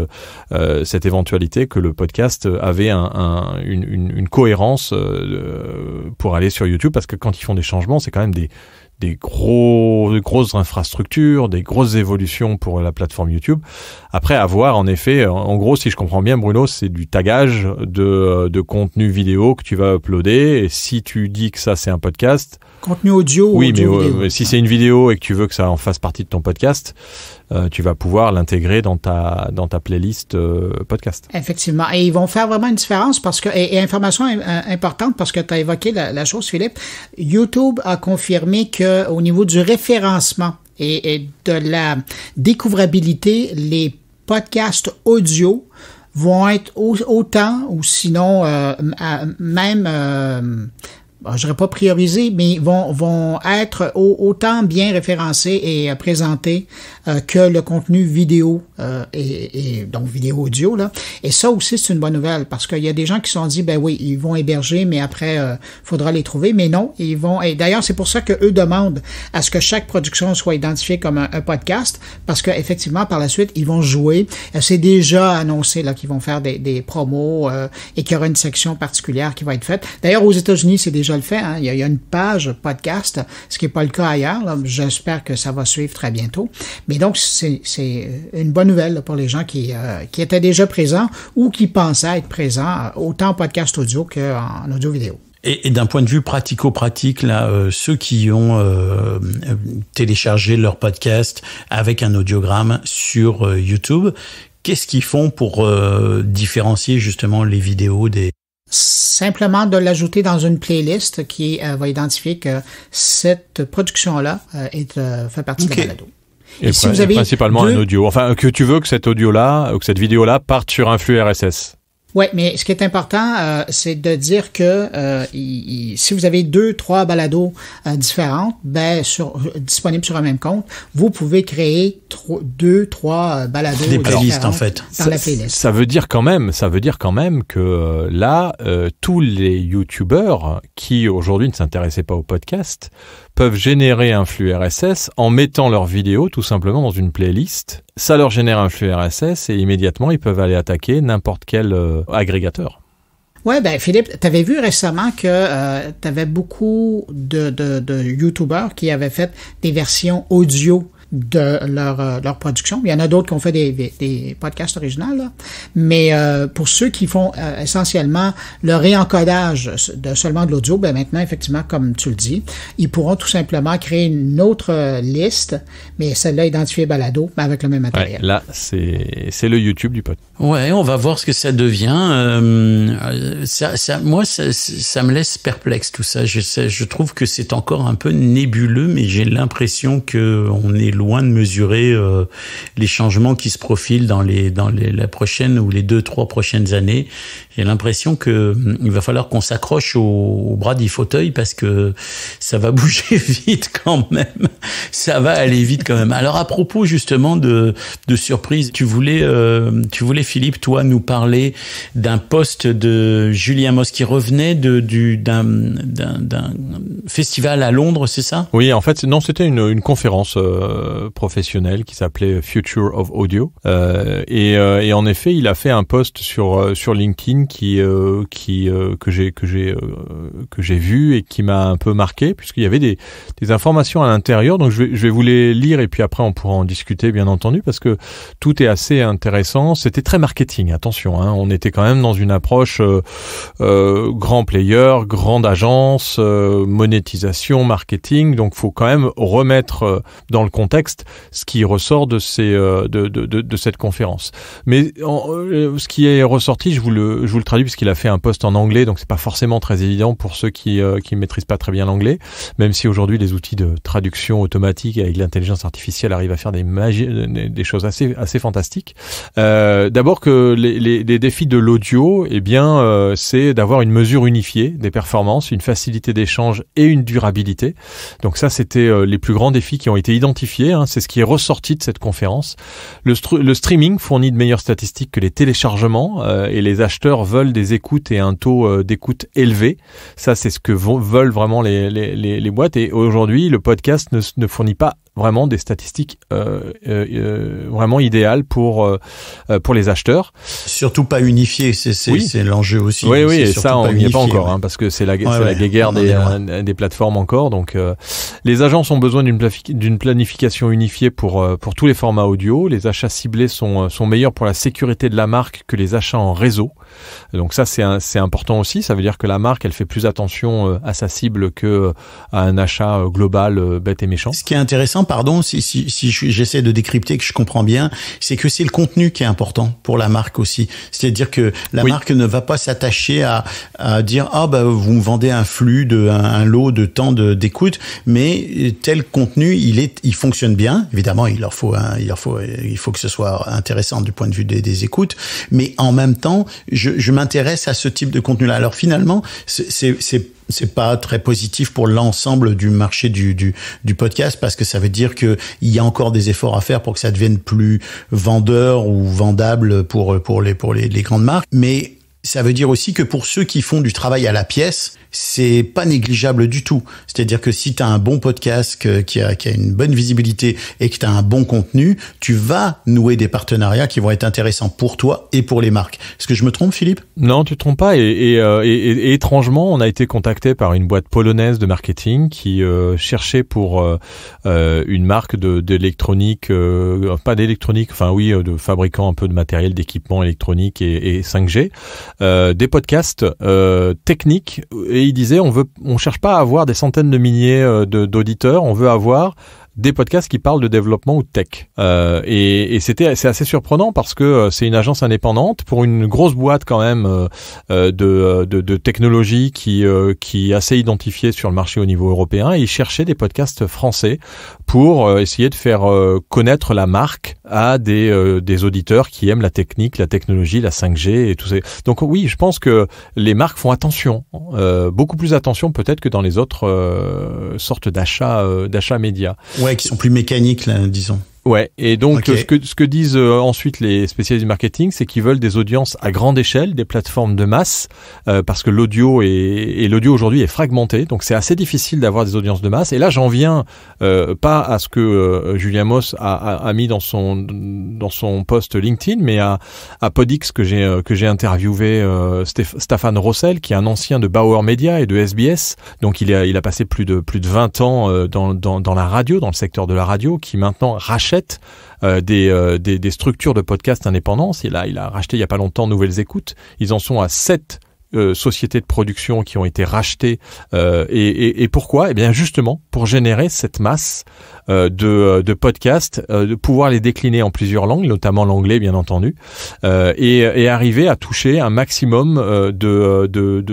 euh, cette éventualité que le podcast avait un, une, cohérence euh, pour aller sur YouTube. Parce que quand ils font des changements, c'est quand même des des, grosses infrastructures, des grosses évolutions pour la plateforme YouTube. Après, avoir en effet, en gros, si je comprends bien, Bruno, c'est du tagage de, de contenu vidéo que tu vas uploader. Et si tu dis que ça, c'est un podcast. Contenu audio. Oui, euh, mais si c'est une vidéo et que tu veux que ça en fasse partie de ton podcast, euh, tu vas pouvoir l'intégrer dans ta, dans ta playlist euh, podcast. Effectivement. Et ils vont faire vraiment une différence parce que, et, information euh, importante parce que tu as évoqué la, chose, Philippe, YouTube a confirmé qu'au niveau du référencement et, de la découvrabilité, les podcasts audio vont être autant ou sinon même je dirais pas priorisé, mais vont, vont être autant bien référencés et présentés euh, que le contenu vidéo euh, et, donc vidéo audio là. Et ça aussi c'est une bonne nouvelle parce qu'il y a des gens qui se sont dit ben oui ils vont héberger mais après euh, faudra les trouver mais non ils vont et d'ailleurs c'est pour ça que eux demandent à ce que chaque production soit identifiée comme un, podcast parce que effectivement par la suite ils vont jouer. Euh, c'est déjà annoncé là qu'ils vont faire des, promos et qu'il y aura une section particulière qui va être faite. D'ailleurs aux États-Unis c'est déjà le fait. Hein. Il, y a, une page podcast ce qui n'est pas le cas ailleurs. J'espère que ça va suivre très bientôt. Mais et donc, c'est une bonne nouvelle pour les gens euh, qui, étaient déjà présents ou qui pensaient être présents, euh, autant en podcast audio qu'en audio vidéo. Et, d'un point de vue pratico-pratique, là, euh, ceux qui ont téléchargé leur podcast avec un audiogramme sur YouTube, qu'est-ce qu'ils font pour différencier justement les vidéos des Simplement de l'ajouter dans une playlist qui va identifier que cette production-là fait partie de la balado. Et, si vous avez principalement un audio. Enfin, que tu veux que cet audio-là, ou que cette vidéo-là parte sur un flux RSS. Oui, mais ce qui est important, euh, c'est de dire que euh, si vous avez deux, trois balados différents, euh, différentes, ben sur, disponibles sur un même compte, vous pouvez créer deux, trois balados des playlists en fait. ça, ça veut dire quand même, ça veut dire quand même que là, tous les YouTubeurs qui aujourd'hui ne s'intéressaient pas au podcast peuvent générer un flux RSS en mettant leurs vidéos tout simplement dans une playlist. Ça leur génère un flux RSS et immédiatement ils peuvent aller attaquer n'importe quel euh, agrégateur. Ouais, ben Philippe, tu avais vu récemment que euh, tu avais beaucoup de, de, de YouTubers qui avaient fait des versions audio de euh, leur, production. Il y en a d'autres qui ont fait des, podcasts originaux, mais euh, pour ceux qui font euh, essentiellement le réencodage de seulement de l'audio, ben maintenant, effectivement, comme tu le dis, ils pourront tout simplement créer une autre liste, mais celle-là identifiée balado, mais avec le même matériel. là, c'est le YouTube du pote. Ouais, on va voir ce que ça devient. Ça, moi, ça, me laisse perplexe tout ça. Je, je trouve que c'est encore un peu nébuleux, mais j'ai l'impression qu'on est loin loin de mesurer euh, les changements qui se profilent dans les dans les, la prochaine ou les deux trois prochaines années j'ai l'impression que hum, il va falloir qu'on s'accroche au, bras du fauteuil parce que ça va bouger vite quand même. Ça va aller vite quand même. Alors à propos justement de, de surprise, tu voulais, euh, tu voulais Philippe, toi, nous parler d'un poste de Julien Moss qui revenait de, du, d'un, d'un, festival à Londres, c'est ça Oui, en fait, non, c'était une, une, conférence euh, professionnelle qui s'appelait Future of Audio. Euh, et, euh, et en effet, il a fait un poste sur, sur LinkedIn qui, euh, qui, euh, que j'ai que j'ai euh, que j'ai vu et qui m'a un peu marqué puisqu'il y avait des, informations à l'intérieur. Donc je vais, je vais vous les lire et puis après on pourra en discuter bien entendu parce que tout est assez intéressant. C'était très marketing. Attention, hein. on était quand même dans une approche grand player, grande agence, monétisation, marketing. Donc faut quand même remettre dans le contexte ce qui ressort de ces de, de, de, cette conférence. Mais ce qui est ressorti, je vous le vous le traduis puisqu'il a fait un poste en anglais, donc c'est pas forcément très évident pour ceux qui ne euh, maîtrisent pas très bien l'anglais, même si aujourd'hui les outils de traduction automatique avec l'intelligence artificielle arrivent à faire des, des choses assez, assez fantastiques. Euh, d'abord que les, défis de l'audio, eh bien, euh, c'est d'avoir une mesure unifiée des performances, une facilité d'échange et une durabilité. Donc ça, c'était les plus grands défis qui ont été identifiés. Hein. C'est ce qui est ressorti de cette conférence. Le, le, streaming fournit de meilleures statistiques que les téléchargements et les acheteurs veulent des écoutes et un taux euh, d'écoute élevé. Ça, c'est ce que veulent vraiment les, les, boîtes. Et aujourd'hui, le podcast ne, ne fournit pas vraiment des statistiques euh, euh, euh vraiment idéales pour euh, euh, pour les acheteurs. Surtout pas unifié, c'est c'est l'enjeu aussi. Oui oui, et ça on n'y est pas encore hein, parce que c'est la, la guerre des, des plateformes encore. Donc les agences ont besoin d'une d'une planification unifiée pour pour tous les formats audio. Les achats ciblés sont sont meilleurs pour la sécurité de la marque que les achats en réseau. Donc ça c'est c'est important aussi. Ça veut dire que la marque elle fait plus attention à sa cible que à un achat global bête et méchant. Ce qui est intéressant pardon, si, j'essaie de décrypter, que je comprends bien, c'est que c'est le contenu qui est important pour la marque aussi. C'est-à-dire que la marque ne va pas s'attacher à, dire ah bah vous me vendez un flux de un, lot de temps d'écoute, mais euh, tel contenu il est il fonctionne bien. Évidemment, il leur faut il leur faut il faut que ce soit intéressant du point de vue des, écoutes, mais en même temps, je m'intéresse à ce type de contenu-là. Alors finalement, c'est c'est pas très positif pour l'ensemble du marché du, du, du, podcast parce que ça veut dire que il y a encore des efforts à faire pour que ça devienne plus vendeur ou vendable pour pour les pour les grandes marques mais ça veut dire aussi que pour ceux qui font du travail à la pièce, c'est pas négligeable du tout. C'est-à-dire que si tu as un bon podcast qui, a, qui, a, une bonne visibilité et que tu as un bon contenu, tu vas nouer des partenariats qui vont être intéressants pour toi et pour les marques. Est-ce que je me trompe, Philippe Non, tu te trompes pas. Euh, et, et, et, étrangement, on a été contacté par une boîte polonaise de marketing qui euh, cherchait pour euh, euh une marque d'électronique, pas d'électronique, enfin oui, de fabricant un peu de matériel d'équipement électronique et, 5G. Euh, des podcasts euh, techniques et il disait on veut on cherche pas à avoir des centaines de milliers euh, d'auditeurs, on veut avoir des podcasts qui parlent de développement ou tech. Euh, et, c'était c'est assez surprenant parce que euh, c'est une agence indépendante pour une grosse boîte quand même euh, de, de, technologie qui qui est assez identifiée sur le marché au niveau européen. Et ils cherchaient des podcasts français pour essayer de faire connaître la marque à des des auditeurs qui aiment la technique, la technologie, la 5G et tout ça. Donc oui, je pense que les marques font attention, beaucoup plus attention peut-être que dans les autres sortes d'achats d'achats médias. Ouais, qui sont plus mécaniques, là, disons. Ouais, et donc euh, ce, que, ce que disent euh, ensuite les spécialistes du marketing, c'est qu'ils veulent des audiences à grande échelle, des plateformes de masse, euh, parce que l'audio est, et l'audio aujourd'hui est fragmenté, donc c'est assez difficile d'avoir des audiences de masse. Et là, j'en viens pas à ce que Julien Moss a, a, a, mis dans son dans son post LinkedIn, mais à, à Podix que j'ai que j'ai interviewé Stéphane Stéphane Rossel, qui est un ancien de Bauer Media et de SBS, donc il a il a passé plus de plus de 20 ans dans, dans dans la radio, dans le secteur de la radio, qui maintenant rachète euh, euh, des, des, structures de podcasts indépendants. Et là, il a racheté il n'y a pas longtemps Nouvelles Écoutes. Ils en sont à 7 euh, sociétés de production qui ont été rachetées. et, et, et, pourquoi Eh bien justement pour générer cette masse de, de, podcasts, de pouvoir les décliner en plusieurs langues, notamment l'anglais bien entendu, et, arriver à toucher un maximum de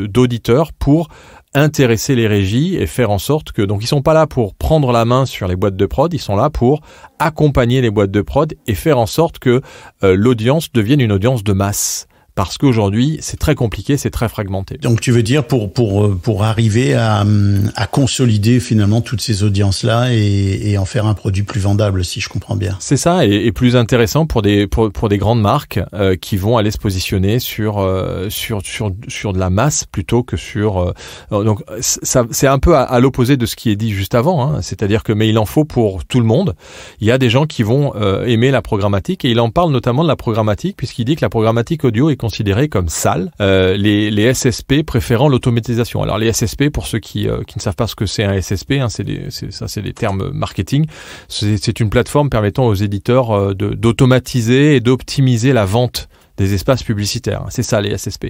d'auditeurs pour intéresser les régies et faire en sorte que donc ils sont pas là pour prendre la main sur les boîtes de prod, ils sont là pour accompagner les boîtes de prod et faire en sorte que euh, l'audience devienne une audience de masse parce qu'aujourd'hui, c'est très compliqué, c'est très fragmenté. Donc tu veux dire pour pour euh, pour arriver à, hum, à consolider finalement toutes ces audiences là et, en faire un produit plus vendable, si je comprends bien. C'est ça, et, plus intéressant pour des pour, pour des grandes marques euh, qui vont aller se positionner sur euh, sur sur sur de la masse plutôt que sur donc c'est un peu à, l'opposé de ce qui est dit juste avant, hein. c'est-à-dire que mais il en faut pour tout le monde. Il y a des gens qui vont aimer la programmatique et il en parle notamment de la programmatique puisqu'il dit que la programmatique audio est considérés comme sales, euh, les, SSP préférant l'automatisation. Alors les SSP, pour ceux qui, euh, qui ne savent pas ce que c'est un SSP, hein, c'est des, ça c'est des termes marketing, c'est une plateforme permettant aux éditeurs euh, d'automatiser et d'optimiser la vente des espaces publicitaires. C'est ça les SSP.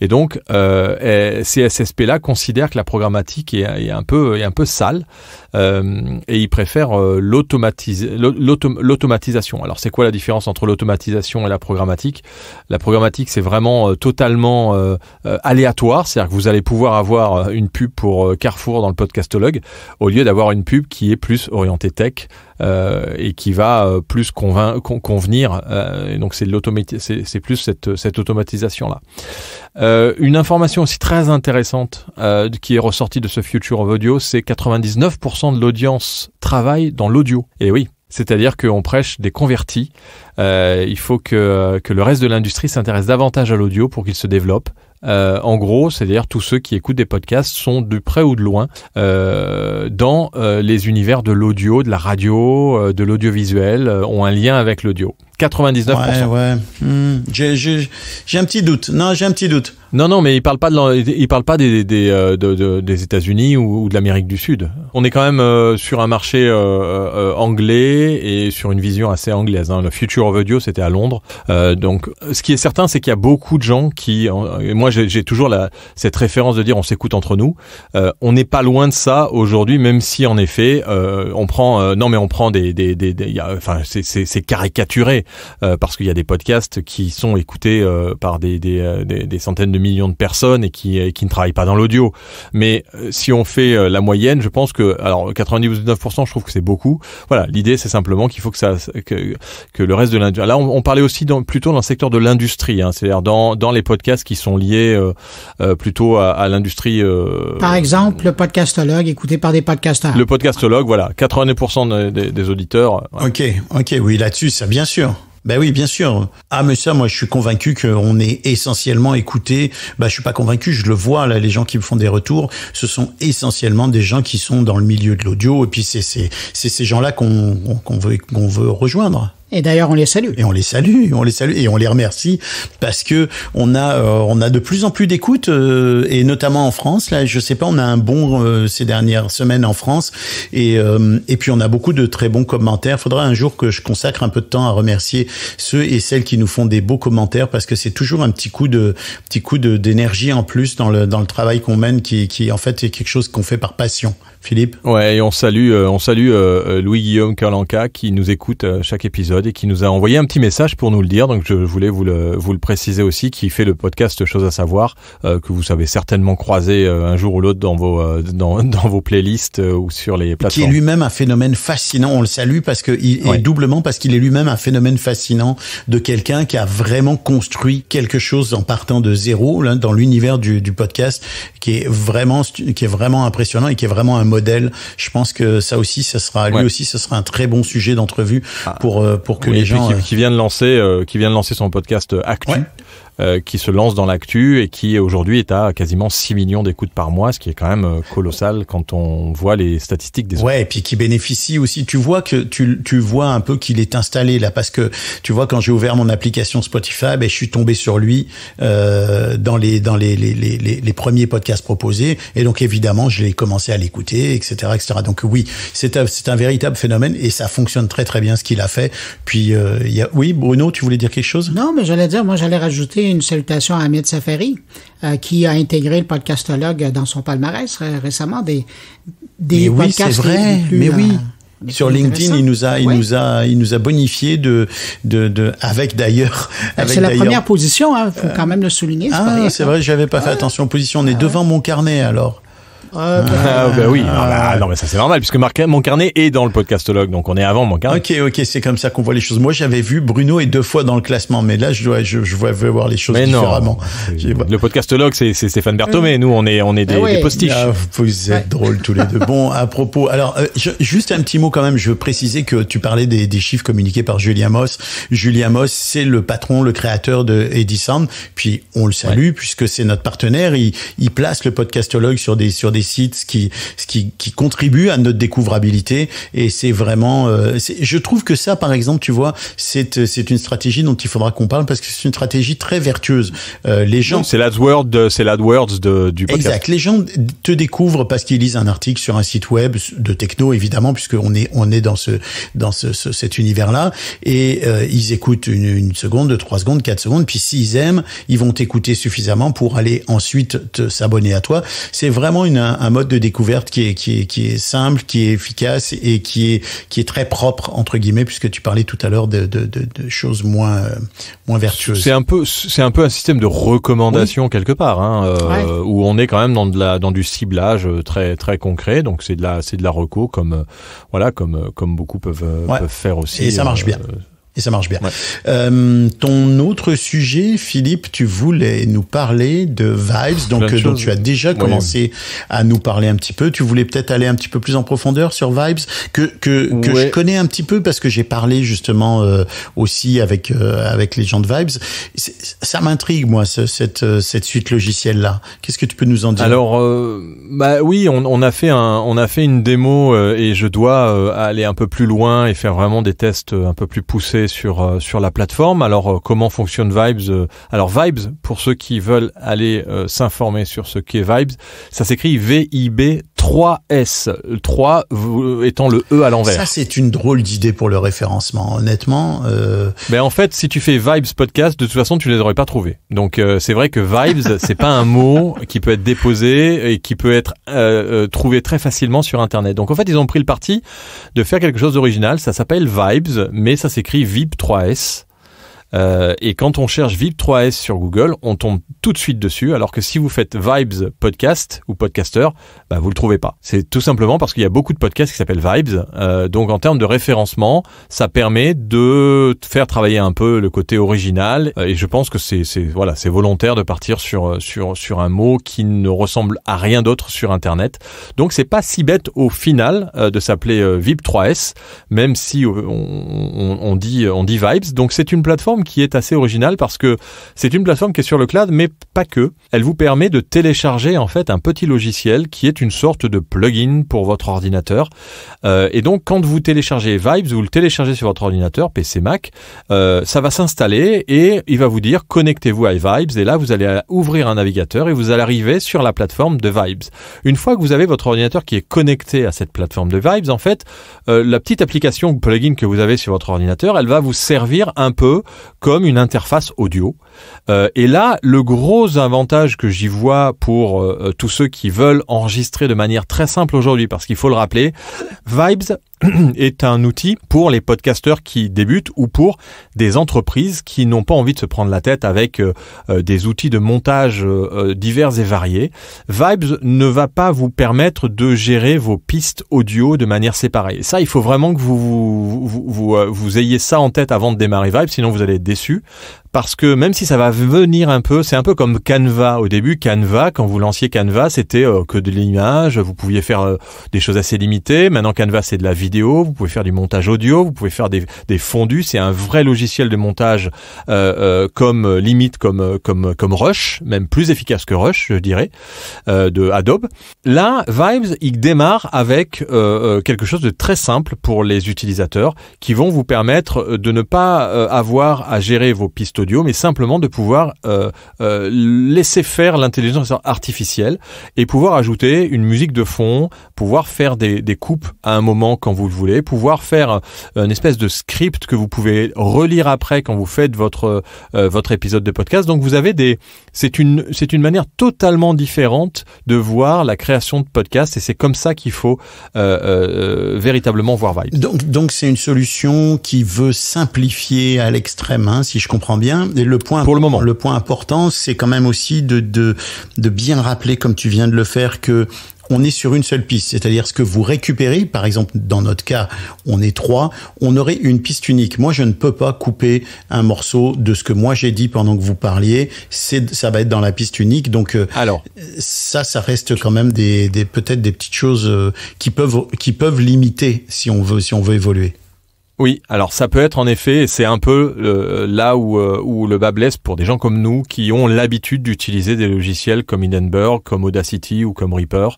Et donc ces SSP-là considèrent que la programmatique est, est, un peu est un peu sale euh, et ils préfèrent euh, l'automatisation. Alors c'est quoi la différence entre l'automatisation et la programmatique La programmatique c'est vraiment euh, totalement aléatoire, c'est-à-dire que vous allez pouvoir avoir une pub pour Carrefour dans le podcastologue au lieu d'avoir une pub qui est plus orientée tech. et qui va plus convenir. donc c'est plus cette, cette automatisation-là. une information aussi très intéressante qui est ressortie de ce Future of Audio, c'est 99% de l'audience travaille dans l'audio. Et eh oui, c'est-à-dire qu'on prêche des convertis. Euh, il faut que, le reste de l'industrie s'intéresse davantage à l'audio pour qu'il se développe. Euh, en gros, c'est-à-dire tous ceux qui écoutent des podcasts sont de près ou de loin euh, dans les univers de l'audio, de la radio, de l'audiovisuel, ont un lien avec l'audio. 99%. Ouais, ouais. Hmm. J'ai, J'ai un petit doute. Non, j'ai un petit doute. Non, non, mais il parle pas de, il parle pas des des, des euh, États-Unis ou, de l'Amérique du Sud. On est quand même euh, sur un marché euh, anglais et sur une vision assez anglaise. Hein. Le Future of Audio, c'était à Londres. donc, ce qui est certain, c'est qu'il y a beaucoup de gens qui, moi, j'ai toujours cette référence de dire on s'écoute entre nous. on n'est pas loin de ça aujourd'hui, même si en effet, on prend, non mais on prend des, des, des, enfin, c'est caricaturé. Euh, parce qu'il y a des podcasts qui sont écoutés euh, par des, euh, des, des, centaines de millions de personnes et qui, qui ne travaillent pas dans l'audio. Mais si on fait la moyenne, je pense que alors 99%, je trouve que c'est beaucoup. Voilà, l'idée c'est simplement qu'il faut que ça que, que le reste de l'industrie. Là, on, parlait aussi dans, plutôt dans le secteur de l'industrie, hein, c'est-à-dire dans, dans les podcasts qui sont liés plutôt à, l'industrie. par exemple, le podcastologue écouté par des podcasteurs. Le podcastologue, voilà, 80% des, des auditeurs. Ok, ok, oui, là-dessus, ça bien sûr. Ben oui, bien sûr. Ah, mais ça, moi, je suis convaincu qu'on est essentiellement écouté. Ben, je suis pas convaincu, je le vois, là, les gens qui me font des retours, ce sont essentiellement des gens qui sont dans le milieu de l'audio, et puis c'est ces gens-là qu'on veut, qu'on veut rejoindre. Et d'ailleurs, on les salue. Et on les salue, on les salue et on les remercie parce que on a euh, on a de plus en plus d'écoute euh, et notamment en France. Là, je sais pas, on a un bon euh, ces dernières semaines en France et et puis on a beaucoup de très bons commentaires. Faudra un jour que je consacre un peu de temps à remercier ceux et celles qui nous font des beaux commentaires parce que c'est toujours un petit coup de petit coup d'énergie en plus dans le dans le travail qu'on mène qui qui en fait est quelque chose qu'on fait par passion. Philippe. Ouais, et on salue, euh, on salue euh, euh, Louis-Guillaume Kerlanka qui nous écoute chaque épisode et qui nous a envoyé un petit message pour nous le dire. Donc je voulais vous le, vous le préciser aussi, qui fait le podcast Chose à savoir, que vous savez certainement croiser un jour ou l'autre dans vos, dans, dans vos playlists ou sur les plateformes. Qui est lui-même un phénomène fascinant. On le salue parce que il, doublement parce qu'il est lui-même un phénomène fascinant de quelqu'un qui a vraiment construit quelque chose en partant de zéro là, dans l'univers du, du podcast, qui est vraiment, qui est vraiment impressionnant et qui est vraiment un modèle. Je pense que ça aussi, ça sera lui aussi, ça sera un très bon sujet d'entrevue ah. pour euh, pour que les gens qui, euh, viennent de lancer euh, qui lancer son podcast Actu. Euh, qui se lance dans l'actu et qui aujourd'hui est à quasiment 6 millions d'écoutes par mois, ce qui est quand même euh, colossal quand on voit les statistiques des autres. Ouais, et puis qui bénéficie aussi, tu vois que tu, tu vois un peu qu'il est installé là parce que tu vois quand j'ai ouvert mon application Spotify, ben, je suis tombé sur lui euh, dans les dans les les, les, les, premiers podcasts proposés et donc évidemment, je l'ai commencé à l'écouter, etc., etc. Donc oui, c'est un, c'est un véritable phénomène et ça fonctionne très très bien ce qu'il a fait. Puis oui, Bruno, tu voulais dire quelque chose Non, mais j'allais dire moi j'allais rajouter une salutation à Amit Safari, euh, qui a intégré le podcastologue dans son palmarès euh, récemment des, des mais podcasts. Oui, vrai, mais oui. Euh, Sur LinkedIn, il nous a, il nous a, il nous a bonifié de, de, de avec d'ailleurs. C'est la première position, hein, faut quand même le souligner. c'est ah, vrai, j'avais pas fait ah. attention. Position, on est ah devant mon carnet alors. Ah, bah, ah, bah, bah, bah oui, non, ah, non, mais ça c'est normal, puisque Marc carnet est dans le podcastologue, donc on est avant mon carnet. Ok, ok, c'est comme ça qu'on voit les choses. Moi j'avais vu Bruno et deux fois dans le classement, mais là je dois, je, je veux voir les choses mais différemment. Non. Le podcastologue c'est Stéphane Berthomé, mm. nous on est, on est des, postiches. Ah, vous êtes drôles tous les deux. Bon, à propos, alors euh, juste un petit mot quand même, je veux préciser que tu parlais des, chiffres communiqués par Julien Moss. Julien Moss, c'est le patron, le créateur de Edison, puis on le salue puisque c'est notre partenaire, il, il place le podcastologue sur des, sur des sites, ce qui, qui, contribue à notre découvrabilité. Et c'est vraiment, euh, je trouve que ça, par exemple, tu vois, c'est, euh, c'est une stratégie dont il faudra qu'on parle parce que c'est une stratégie très vertueuse. Euh, les gens. C'est l'AdWords, c'est l'AdWords du podcast. Exact. Les gens te découvrent parce qu'ils lisent un article sur un site web de techno, évidemment, puisqu'on est, on est dans ce, dans ce, cet univers-là. Et ils écoutent une, seconde, deux, trois secondes, quatre secondes. Puis s'ils aiment, ils vont t'écouter suffisamment pour aller ensuite s'abonner à toi. C'est vraiment une, un, mode de découverte qui est, qui, est, qui est simple, qui est efficace et qui est, qui est très propre, entre guillemets, puisque tu parlais tout à l'heure de, de, choses moins, euh, moins vertueuses. C'est un, peu, c'est un peu un système de recommandation quelque part, hein, euh, où on est quand même dans, de la, dans du ciblage euh, très, très concret. Donc c'est de la, c'est de la reco comme, voilà, comme, comme beaucoup peuvent, peuvent faire aussi. Et ça marche bien. Et ça marche bien. Euh, ton autre sujet, Philippe, tu voulais nous parler de Vibes, donc euh, tu as déjà commencé à nous parler un petit peu. Tu voulais peut-être aller un petit peu plus en profondeur sur Vibes, que, que, que je connais un petit peu parce que j'ai parlé justement euh, aussi avec, euh, avec les gens de Vibes. Ça m'intrigue, moi, ce, cette, cette suite logicielle-là. Qu'est-ce que tu peux nous en dire Alors, bah oui, on, on, a fait un, on a fait une démo et je dois aller un peu plus loin et faire vraiment des tests un peu plus poussés sur euh, sur la plateforme. Alors euh, comment fonctionne Vibes euh, Alors Vibes pour ceux qui veulent aller s'informer sur ce qu'est Vibes, ça s'écrit V I B 3S, 3 étant le E à l'envers. Ça, c'est une drôle d'idée pour le référencement, honnêtement. Mais euh. ben, en fait, si tu fais Vibes Podcast, de toute façon, tu ne les aurais pas trouvés. Donc, euh, c'est vrai que Vibes, c'est pas un mot qui peut être déposé et qui peut être euh, trouvé très facilement sur Internet. Donc, en fait, ils ont pris le parti de faire quelque chose d'original. Ça s'appelle Vibes, mais ça s'écrit vib 3S. Euh, et quand on cherche vip 3 s sur Google, on tombe tout de suite dessus, alors que si vous faites Vibes Podcast ou Podcaster, bah, vous le trouvez pas. C'est tout simplement parce qu'il y a beaucoup de podcasts qui s'appellent Vibes. Euh, donc en termes de référencement, ça permet de faire travailler un peu le côté original. Euh, et je pense que c'est voilà, c'est volontaire de partir sur sur sur un mot qui ne ressemble à rien d'autre sur Internet. Donc c'est pas si bête au final euh, de s'appeler vip 3 s même si on, on dit on dit Vibes. Donc c'est une plateforme qui est assez originale parce que c'est une plateforme qui est sur le cloud, mais pas que. Elle vous permet de télécharger en fait un petit logiciel qui est une sorte de plugin pour votre ordinateur. Euh, et donc quand vous téléchargez Vibes, vous le téléchargez sur votre ordinateur PC Mac, euh, ça va s'installer et il va vous dire connectez-vous à Vibes et là vous allez ouvrir un navigateur et vous allez arriver sur la plateforme de Vibes. Une fois que vous avez votre ordinateur qui est connecté à cette plateforme de Vibes, en fait, euh, la petite application ou plugin que vous avez sur votre ordinateur, elle va vous servir un peu comme une interface audio. Euh, et là, le gros avantage que j'y vois pour euh, tous ceux qui veulent enregistrer de manière très simple aujourd'hui, parce qu'il faut le rappeler, Vibes est un outil pour les podcasteurs qui débutent ou pour des entreprises qui n'ont pas envie de se prendre la tête avec euh, euh, des outils de montage euh, divers et variés. Vibes ne va pas vous permettre de gérer vos pistes audio de manière séparée. ça, il faut vraiment que vous vous, ayez ça en tête avant de démarrer Vibes, sinon vous allez être déçu parce que même si ça va venir un peu, c'est un peu comme Canva. Au début, Canva, quand vous lanciez Canva, c'était que de l'image, vous pouviez faire des choses assez limitées. Maintenant, Canva, c'est de la vidéo vous pouvez faire du montage audio, vous pouvez faire des, fondus. C'est un vrai logiciel de montage euh, euh, comme euh, limite comme comme comme Rush, même plus efficace que Rush, je dirais, de Adobe. Là, Vibes, il démarre avec quelque chose de très simple pour les utilisateurs, qui vont vous permettre de ne pas avoir à gérer vos pistes audio, mais simplement de pouvoir laisser faire l'intelligence artificielle et pouvoir ajouter une musique de fond, pouvoir faire des coupes à un moment quand vous vous le voulez, pouvoir faire euh, une espèce de script que vous pouvez relire après quand vous faites votre euh, euh, votre épisode de podcast. Donc vous avez des c'est une c'est une manière totalement différente de voir la création de podcast et c'est comme ça qu'il faut véritablement voir Vibe. Donc donc c'est une solution qui veut simplifier à l'extrême, hein, si je comprends bien. Et le point pour le moment, le point important, c'est quand même aussi de de de bien rappeler, comme tu viens de le faire, que on est sur une seule piste. C'est-à-dire ce que vous récupérez, par exemple dans notre cas, on est trois, on aurait une piste unique. Moi, je ne peux pas couper un morceau de ce que moi j'ai dit pendant que vous parliez. C'est, ça va être dans la piste unique. Donc, euh, alors, ça, ça reste quand même peut-être des petites choses euh, qui peuvent qui peuvent limiter si on veut si on veut évoluer. Oui, alors ça peut être en effet, et c'est un peu euh, là où, euh, où le bas blesse pour des gens comme nous qui ont l'habitude d'utiliser des logiciels comme Hindenburg, comme Audacity ou comme Reaper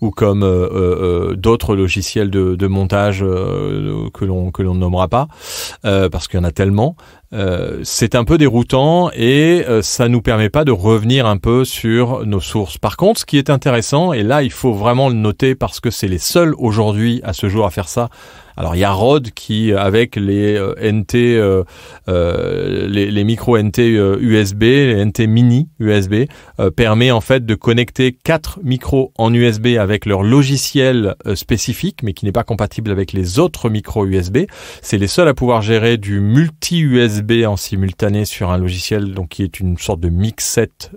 ou comme euh, d'autres logiciels de, montage que l'on que l'on nommera pas parce qu'il y en a tellement. c'est un peu déroutant et ça ça nous permet pas de revenir un peu sur nos sources. Par contre, ce qui est intéressant, et là il faut vraiment le noter parce que c'est les seuls aujourd'hui à ce jour à faire ça alors il y a Rode qui, euh, avec les euh, NT, euh, les, les, micro NT USB, les NT mini USB, permet en fait de connecter quatre micros en USB avec leur logiciel spécifique, mais qui n'est pas compatible avec les autres micros USB. C'est les seuls à pouvoir gérer du multi USB en simultané sur un logiciel, donc qui est une sorte de mix set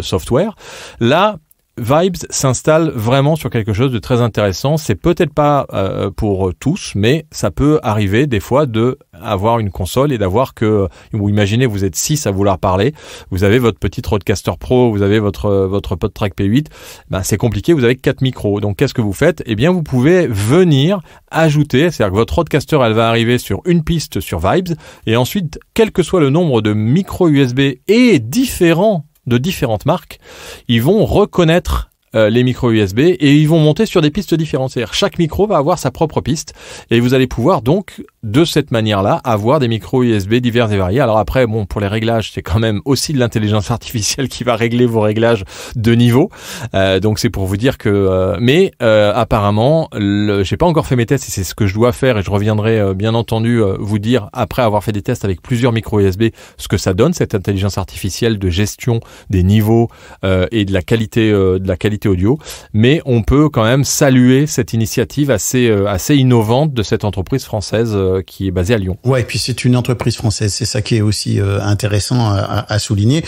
software. Là, Vibes s'installe vraiment sur quelque chose de très intéressant. C'est peut-être pas euh, pour tous, mais ça peut arriver des fois de avoir une console et d'avoir que vous euh, imaginez vous êtes six à vouloir parler, vous avez votre petit Rodecaster Pro, vous avez votre euh, votre PodTrack P8, ben c'est compliqué, vous avez quatre micros. Donc qu'est-ce que vous faites Eh bien vous pouvez venir ajouter, c'est-à-dire que votre roadcaster, elle va arriver sur une piste sur Vibes et ensuite quel que soit le nombre de micros USB et différents de différentes marques, ils vont reconnaître euh, les micro USB et ils vont monter sur des pistes différentes. chaque micro va avoir sa propre piste et vous allez pouvoir donc de cette manière-là avoir des micro USB divers et variés. Alors après, bon, pour les réglages, c'est quand même aussi de l'intelligence artificielle qui va régler vos réglages de niveau. Euh, donc c'est pour vous dire que. Euh, mais apparemment, j'ai pas encore fait mes tests et c'est ce que je dois faire et je reviendrai bien entendu vous dire après avoir fait des tests avec plusieurs micro USB ce que ça donne cette intelligence artificielle de gestion des niveaux et de la qualité de la qualité audio, mais on peut quand même saluer cette initiative assez, euh, assez innovante de cette entreprise française euh, qui est basée à Lyon. Ouais, et puis c'est une entreprise française, c'est ça qui est aussi euh, intéressant à, souligner.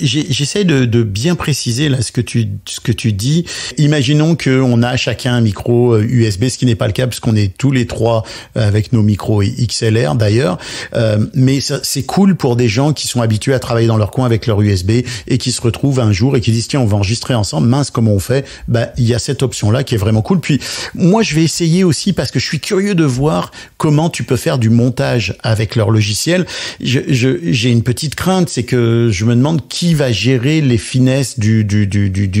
J'essaie de, bien préciser là ce que tu, ce que tu dis. Imaginons qu'on a chacun un micro USB, ce qui n'est pas le cas parce qu'on est tous les trois avec nos micros XLR d'ailleurs, mais c'est cool pour des gens qui sont habitués à travailler dans leur coin avec leur USB et qui se retrouvent un jour et qui disent tiens on va enregistrer ensemble, mince comme on fait, ben, il y a cette option-là qui est vraiment cool. Puis moi, je vais essayer aussi parce que je suis curieux de voir comment tu peux faire du montage avec leur logiciel. J'ai une petite crainte, c'est que je me demande qui va gérer les finesses du,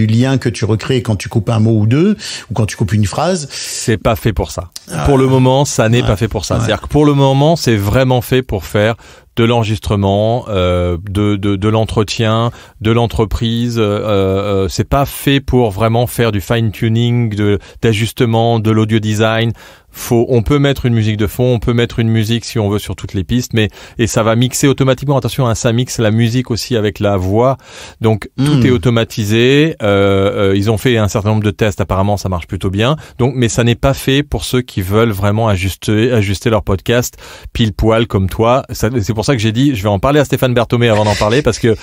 lien que tu recrées quand tu coupes un mot ou deux, ou quand tu coupes une phrase. C'est pas fait pour ça. Ah. pour le moment, ça n'est ah. pas fait pour ça. C'est-à-dire que pour le moment, c'est vraiment fait pour faire de l'enregistrement, euh, de, l'entretien, de l'entreprise. Euh, euh, c'est pas fait pour vraiment faire du fine tuning, de d'ajustement, de l'audio design faut, on peut mettre une musique de fond, on peut mettre une musique si on veut sur toutes les pistes, mais et ça va mixer automatiquement. Attention, hein, ça mixe la musique aussi avec la voix, donc tout hmm. est automatisé. Euh, euh, ils ont fait un certain nombre de tests, apparemment ça marche plutôt bien. Donc, mais ça n'est pas fait pour ceux qui veulent vraiment ajuster, ajuster leur podcast pile poil comme toi. C'est pour ça que j'ai dit, je vais en parler à Stéphane Berthomé avant d'en parler parce que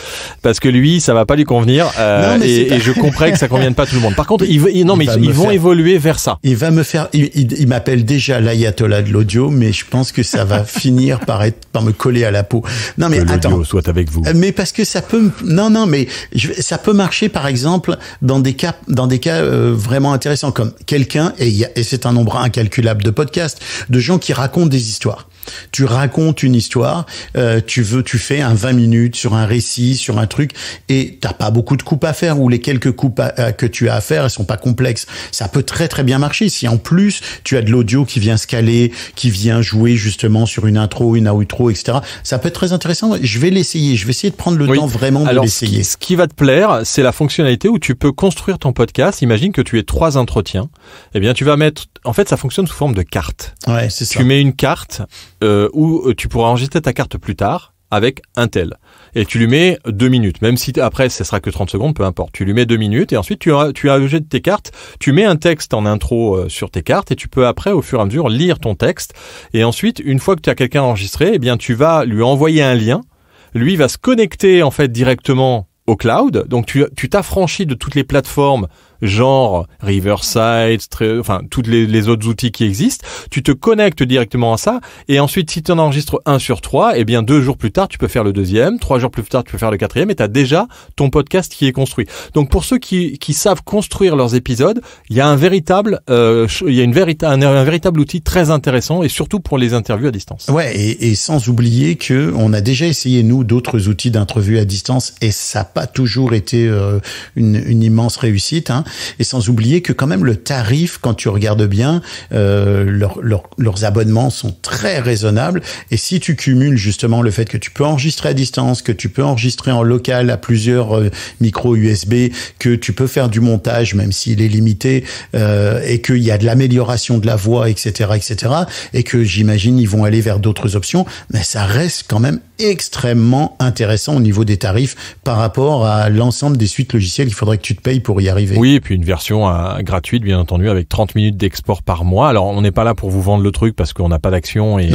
parce que lui, ça va pas lui convenir euh, et, je comprends que ça convienne pas à tout le monde. Par contre, il, il, non mais ils, vont évoluer vers ça. Il va me faire, il m'appelle déjà l'ayatollah de l'audio, mais je pense que ça va finir par être par me coller à la peau. Non mais attends, soit avec vous. Euh, mais parce que ça peut non non mais ça peut marcher par exemple dans des cas dans des cas euh, vraiment intéressants comme quelqu'un et, et c'est un nombre incalculable de podcasts de gens qui racontent des histoires. Tu racontes une histoire, euh, tu veux, tu fais un 20 minutes sur un récit, sur un truc, et t'as pas beaucoup de coupes à faire ou les quelques coupes que tu as à faire, elles sont pas complexes. Ça peut très très bien marcher si en plus tu as de l'audio qui vient se caler, qui vient jouer justement sur une intro, une outro, etc. Ça peut être très intéressant. Je vais l'essayer. Je vais essayer de prendre le temps vraiment de l'essayer. Ce, ce qui va te plaire, c'est la fonctionnalité où tu peux construire ton podcast. Imagine que tu aies trois entretiens. Eh bien, tu vas mettre. En fait, ça fonctionne sous forme de carte. Ouais, c'est ça. Tu mets une carte euh, où euh, tu pourras enregistrer ta carte plus tard avec un tel. Et tu lui mets deux minutes, même si après ce sera que 30 secondes, peu importe. Tu lui mets deux minutes et ensuite tu as, tu de tes cartes, tu mets un texte en intro euh, sur tes cartes et tu peux après au fur et à mesure lire ton texte. Et ensuite, une fois que tu as quelqu'un enregistré, eh bien tu vas lui envoyer un lien. Lui va se connecter en fait directement au cloud. Donc tu t'affranchis de toutes les plateformes genre Riverside, enfin toutes les, autres outils qui existent. Tu te connectes directement à ça et ensuite si tu en enregistres un sur trois, et eh bien deux jours plus tard tu peux faire le deuxième, trois jours plus tard tu peux faire le quatrième et tu as déjà ton podcast qui est construit. Donc pour ceux qui, savent construire leurs épisodes, il y a un véritable, euh, il y a une un, véritable outil très intéressant et surtout pour les interviews à distance. Ouais et, sans oublier que on a déjà essayé nous d'autres outils d'interview à distance et ça n'a pas toujours été euh, une, une, immense réussite. Hein. Et sans oublier que quand même le tarif, quand tu regardes bien, euh, leurs abonnements sont très raisonnables. Et si tu cumules justement le fait que tu peux enregistrer à distance, que tu peux enregistrer en local à plusieurs euh, micros USB, que tu peux faire du montage, même s'il est limité, euh, et qu'il y a de l'amélioration de la voix, etc., etc., et que j'imagine ils vont aller vers d'autres options, mais ça reste quand même extrêmement intéressant au niveau des tarifs par rapport à l'ensemble des suites logicielles Il faudrait que tu te payes pour y arriver. Oui, et puis une version euh, gratuite, bien entendu, avec 30 minutes d'export par mois. Alors, on n'est pas là pour vous vendre le truc parce qu'on n'a pas d'action et,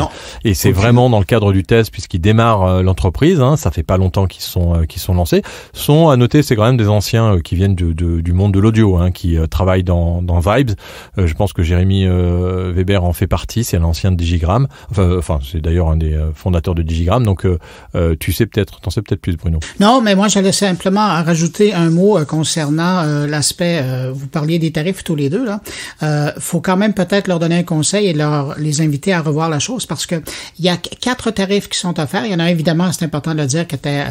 et c'est vraiment dans le cadre du test puisqu'ils démarrent euh, l'entreprise. Hein, ça fait pas longtemps qu'ils sont, euh, sont lancés. Sont à noter, c'est quand même des anciens qui viennent du monde de l'audio, hein, qui travaillent dans, dans Vibes. je pense que Jérémy Weber en fait partie. C'est l'ancien de Digigram. Enfin, enfin c'est d'ailleurs un des fondateurs de Digigram. Donc, euh, tu sais peut-être, t'en sais peut-être plus, Bruno. Non, mais moi j'allais simplement rajouter un mot euh, concernant euh, l'aspect. vous parliez des tarifs tous les deux là. faut quand même peut-être leur donner un conseil et leur les inviter à revoir la chose parce que il y a quatre tarifs qui sont offerts. Il y en a évidemment, c'est important de le dire, qui était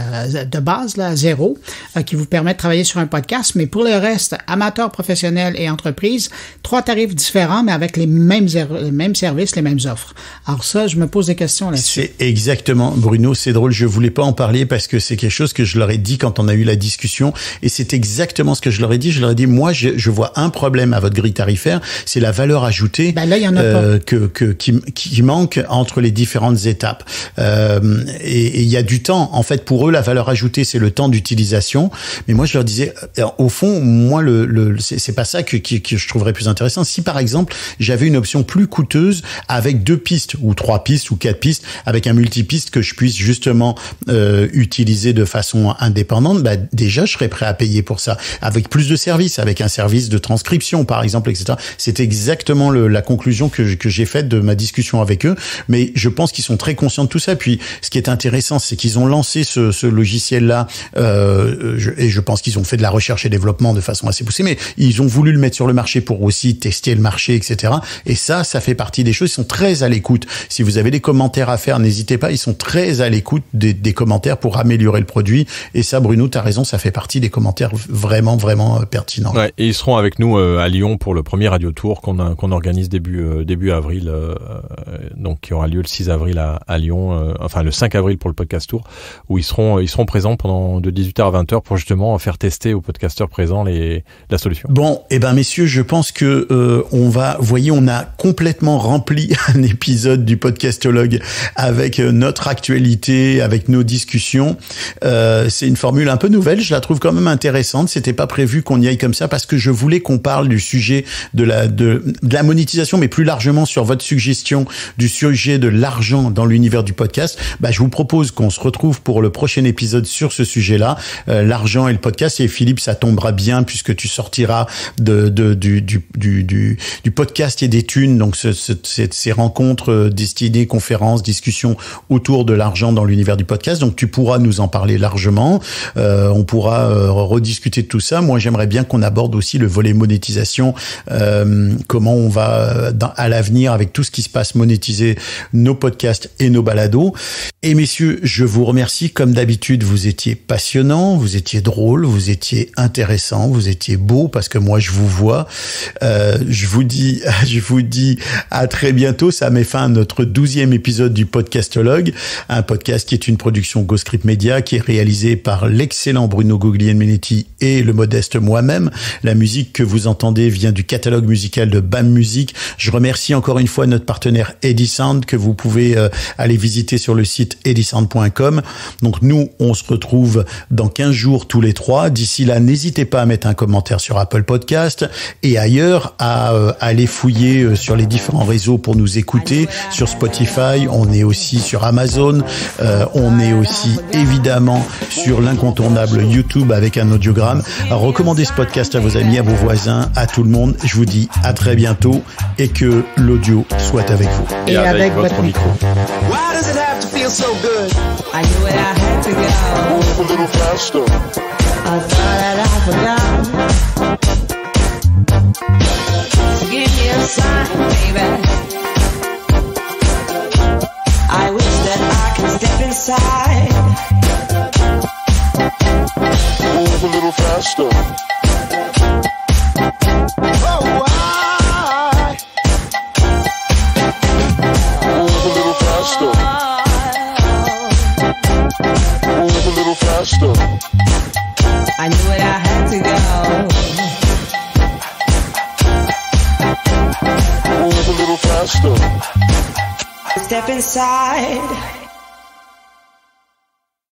de base là zéro, qui vous permet de travailler sur un podcast. Mais pour le reste, amateurs, professionnels et entreprises, trois tarifs différents, mais avec les mêmes mêmes services, les mêmes offres. Alors ça, je me pose des questions là-dessus. C'est exactement Bruno c'est drôle, je voulais pas en parler parce que c'est quelque chose que je leur ai dit quand on a eu la discussion et c'est exactement ce que je leur ai dit. Je leur ai dit, moi, je, je vois un problème à votre grille tarifaire, c'est la valeur ajoutée bah, là, y en a euh, que, que, qui, manque entre les différentes étapes. Euh, et il y a du temps. En fait, pour eux, la valeur ajoutée, c'est le temps d'utilisation. Mais moi, je leur disais, euh, au fond, moi, le, c'est pas ça que, que, que je trouverais plus intéressant. Si par exemple, j'avais une option plus coûteuse avec deux pistes ou trois pistes ou quatre pistes, avec un multipiste que je puisse justement euh, de façon indépendante, bah, déjà je serais prêt à payer pour ça, avec plus de services, avec un service de transcription par exemple, etc. C'est exactement le, la conclusion que, que j'ai faite de ma discussion avec eux, mais je pense qu'ils sont très conscients de tout ça. Puis ce qui est intéressant, c'est qu'ils ont lancé ce, ce logiciel-là, euh, et je pense qu'ils ont fait de la recherche et développement de façon assez poussée, mais ils ont voulu le mettre sur le marché pour aussi tester le marché, etc. Et ça, ça fait partie des choses. Ils sont très à l'écoute. Si vous avez des commentaires à faire, n'hésitez pas. Ils sont très à l'écoute des, commentaires pour améliorer le produit. Et ça, Bruno, tu as raison, ça fait partie des commentaires vraiment, vraiment euh, pertinents. et ils seront avec nous euh, à Lyon pour le premier radio tour qu'on organise début, euh, début avril, donc qui aura lieu le 6 avril à, Lyon, enfin le 5 avril pour le podcast tour, où ils seront, ils seront présents pendant de 18h à 20h pour justement faire tester aux podcasteurs présents les, la solution. Bon, et eh ben messieurs, je pense que on va, voyez, on a complètement rempli un épisode du podcastologue avec notre actualité avec nos discussions. Euh, c'est une formule un peu nouvelle, je la trouve quand même intéressante. C'était pas prévu qu'on y aille comme ça parce que je voulais qu'on parle du sujet de la de, la monétisation, mais plus largement sur votre suggestion du sujet de l'argent dans l'univers du podcast. Bah, je vous propose qu'on se retrouve pour le prochain épisode sur ce sujet-là, euh, l'argent et le podcast. Et Philippe, ça tombera bien puisque tu sortiras de, de du, du, du, du, podcast et des thunes, donc ces rencontres euh, destinées, conférences, discussions autour de l'argent dans l'univers du podcast. Donc tu pourras nous en parler largement. Euh, on pourra euh, rediscuter de tout ça. Moi, j'aimerais bien qu'on aborde aussi le volet monétisation. Euh, comment on va à l'avenir avec tout ce qui se passe monétiser nos podcasts et nos balados. Et messieurs, je vous remercie. Comme d'habitude, vous étiez passionnants, vous étiez drôles, vous étiez intéressant, vous étiez beau parce que moi je vous vois. je vous dis, je vous dis à très bientôt. Ça met fin à notre douzième épisode du podcastologue. Un podcast qui est une production GoScript Media qui est réalisée par l'excellent Bruno Guglielminetti et le modeste moi-même. La musique que vous entendez vient du catalogue musical de BAM Music. Je remercie encore une fois notre partenaire Edisound que vous pouvez euh, aller visiter sur le site edisound.com. Donc nous, on se retrouve dans 15 jours tous les trois. D'ici là, n'hésitez pas à mettre un commentaire sur Apple Podcast et ailleurs à euh, aller fouiller euh, sur les différents réseaux pour nous écouter. Sur Spotify, on est aussi sur Amazon, euh, on est aussi évidemment sur l'incontournable YouTube avec un audiogramme. Recommandez ce podcast à vos amis, à vos voisins, à tout le monde. Je vous dis à très bientôt et que l'audio soit avec vous. step inside. Move a little faster. Oh, I... Move a little faster. Move a little faster. I knew where I had to go. Move a little faster. Step inside.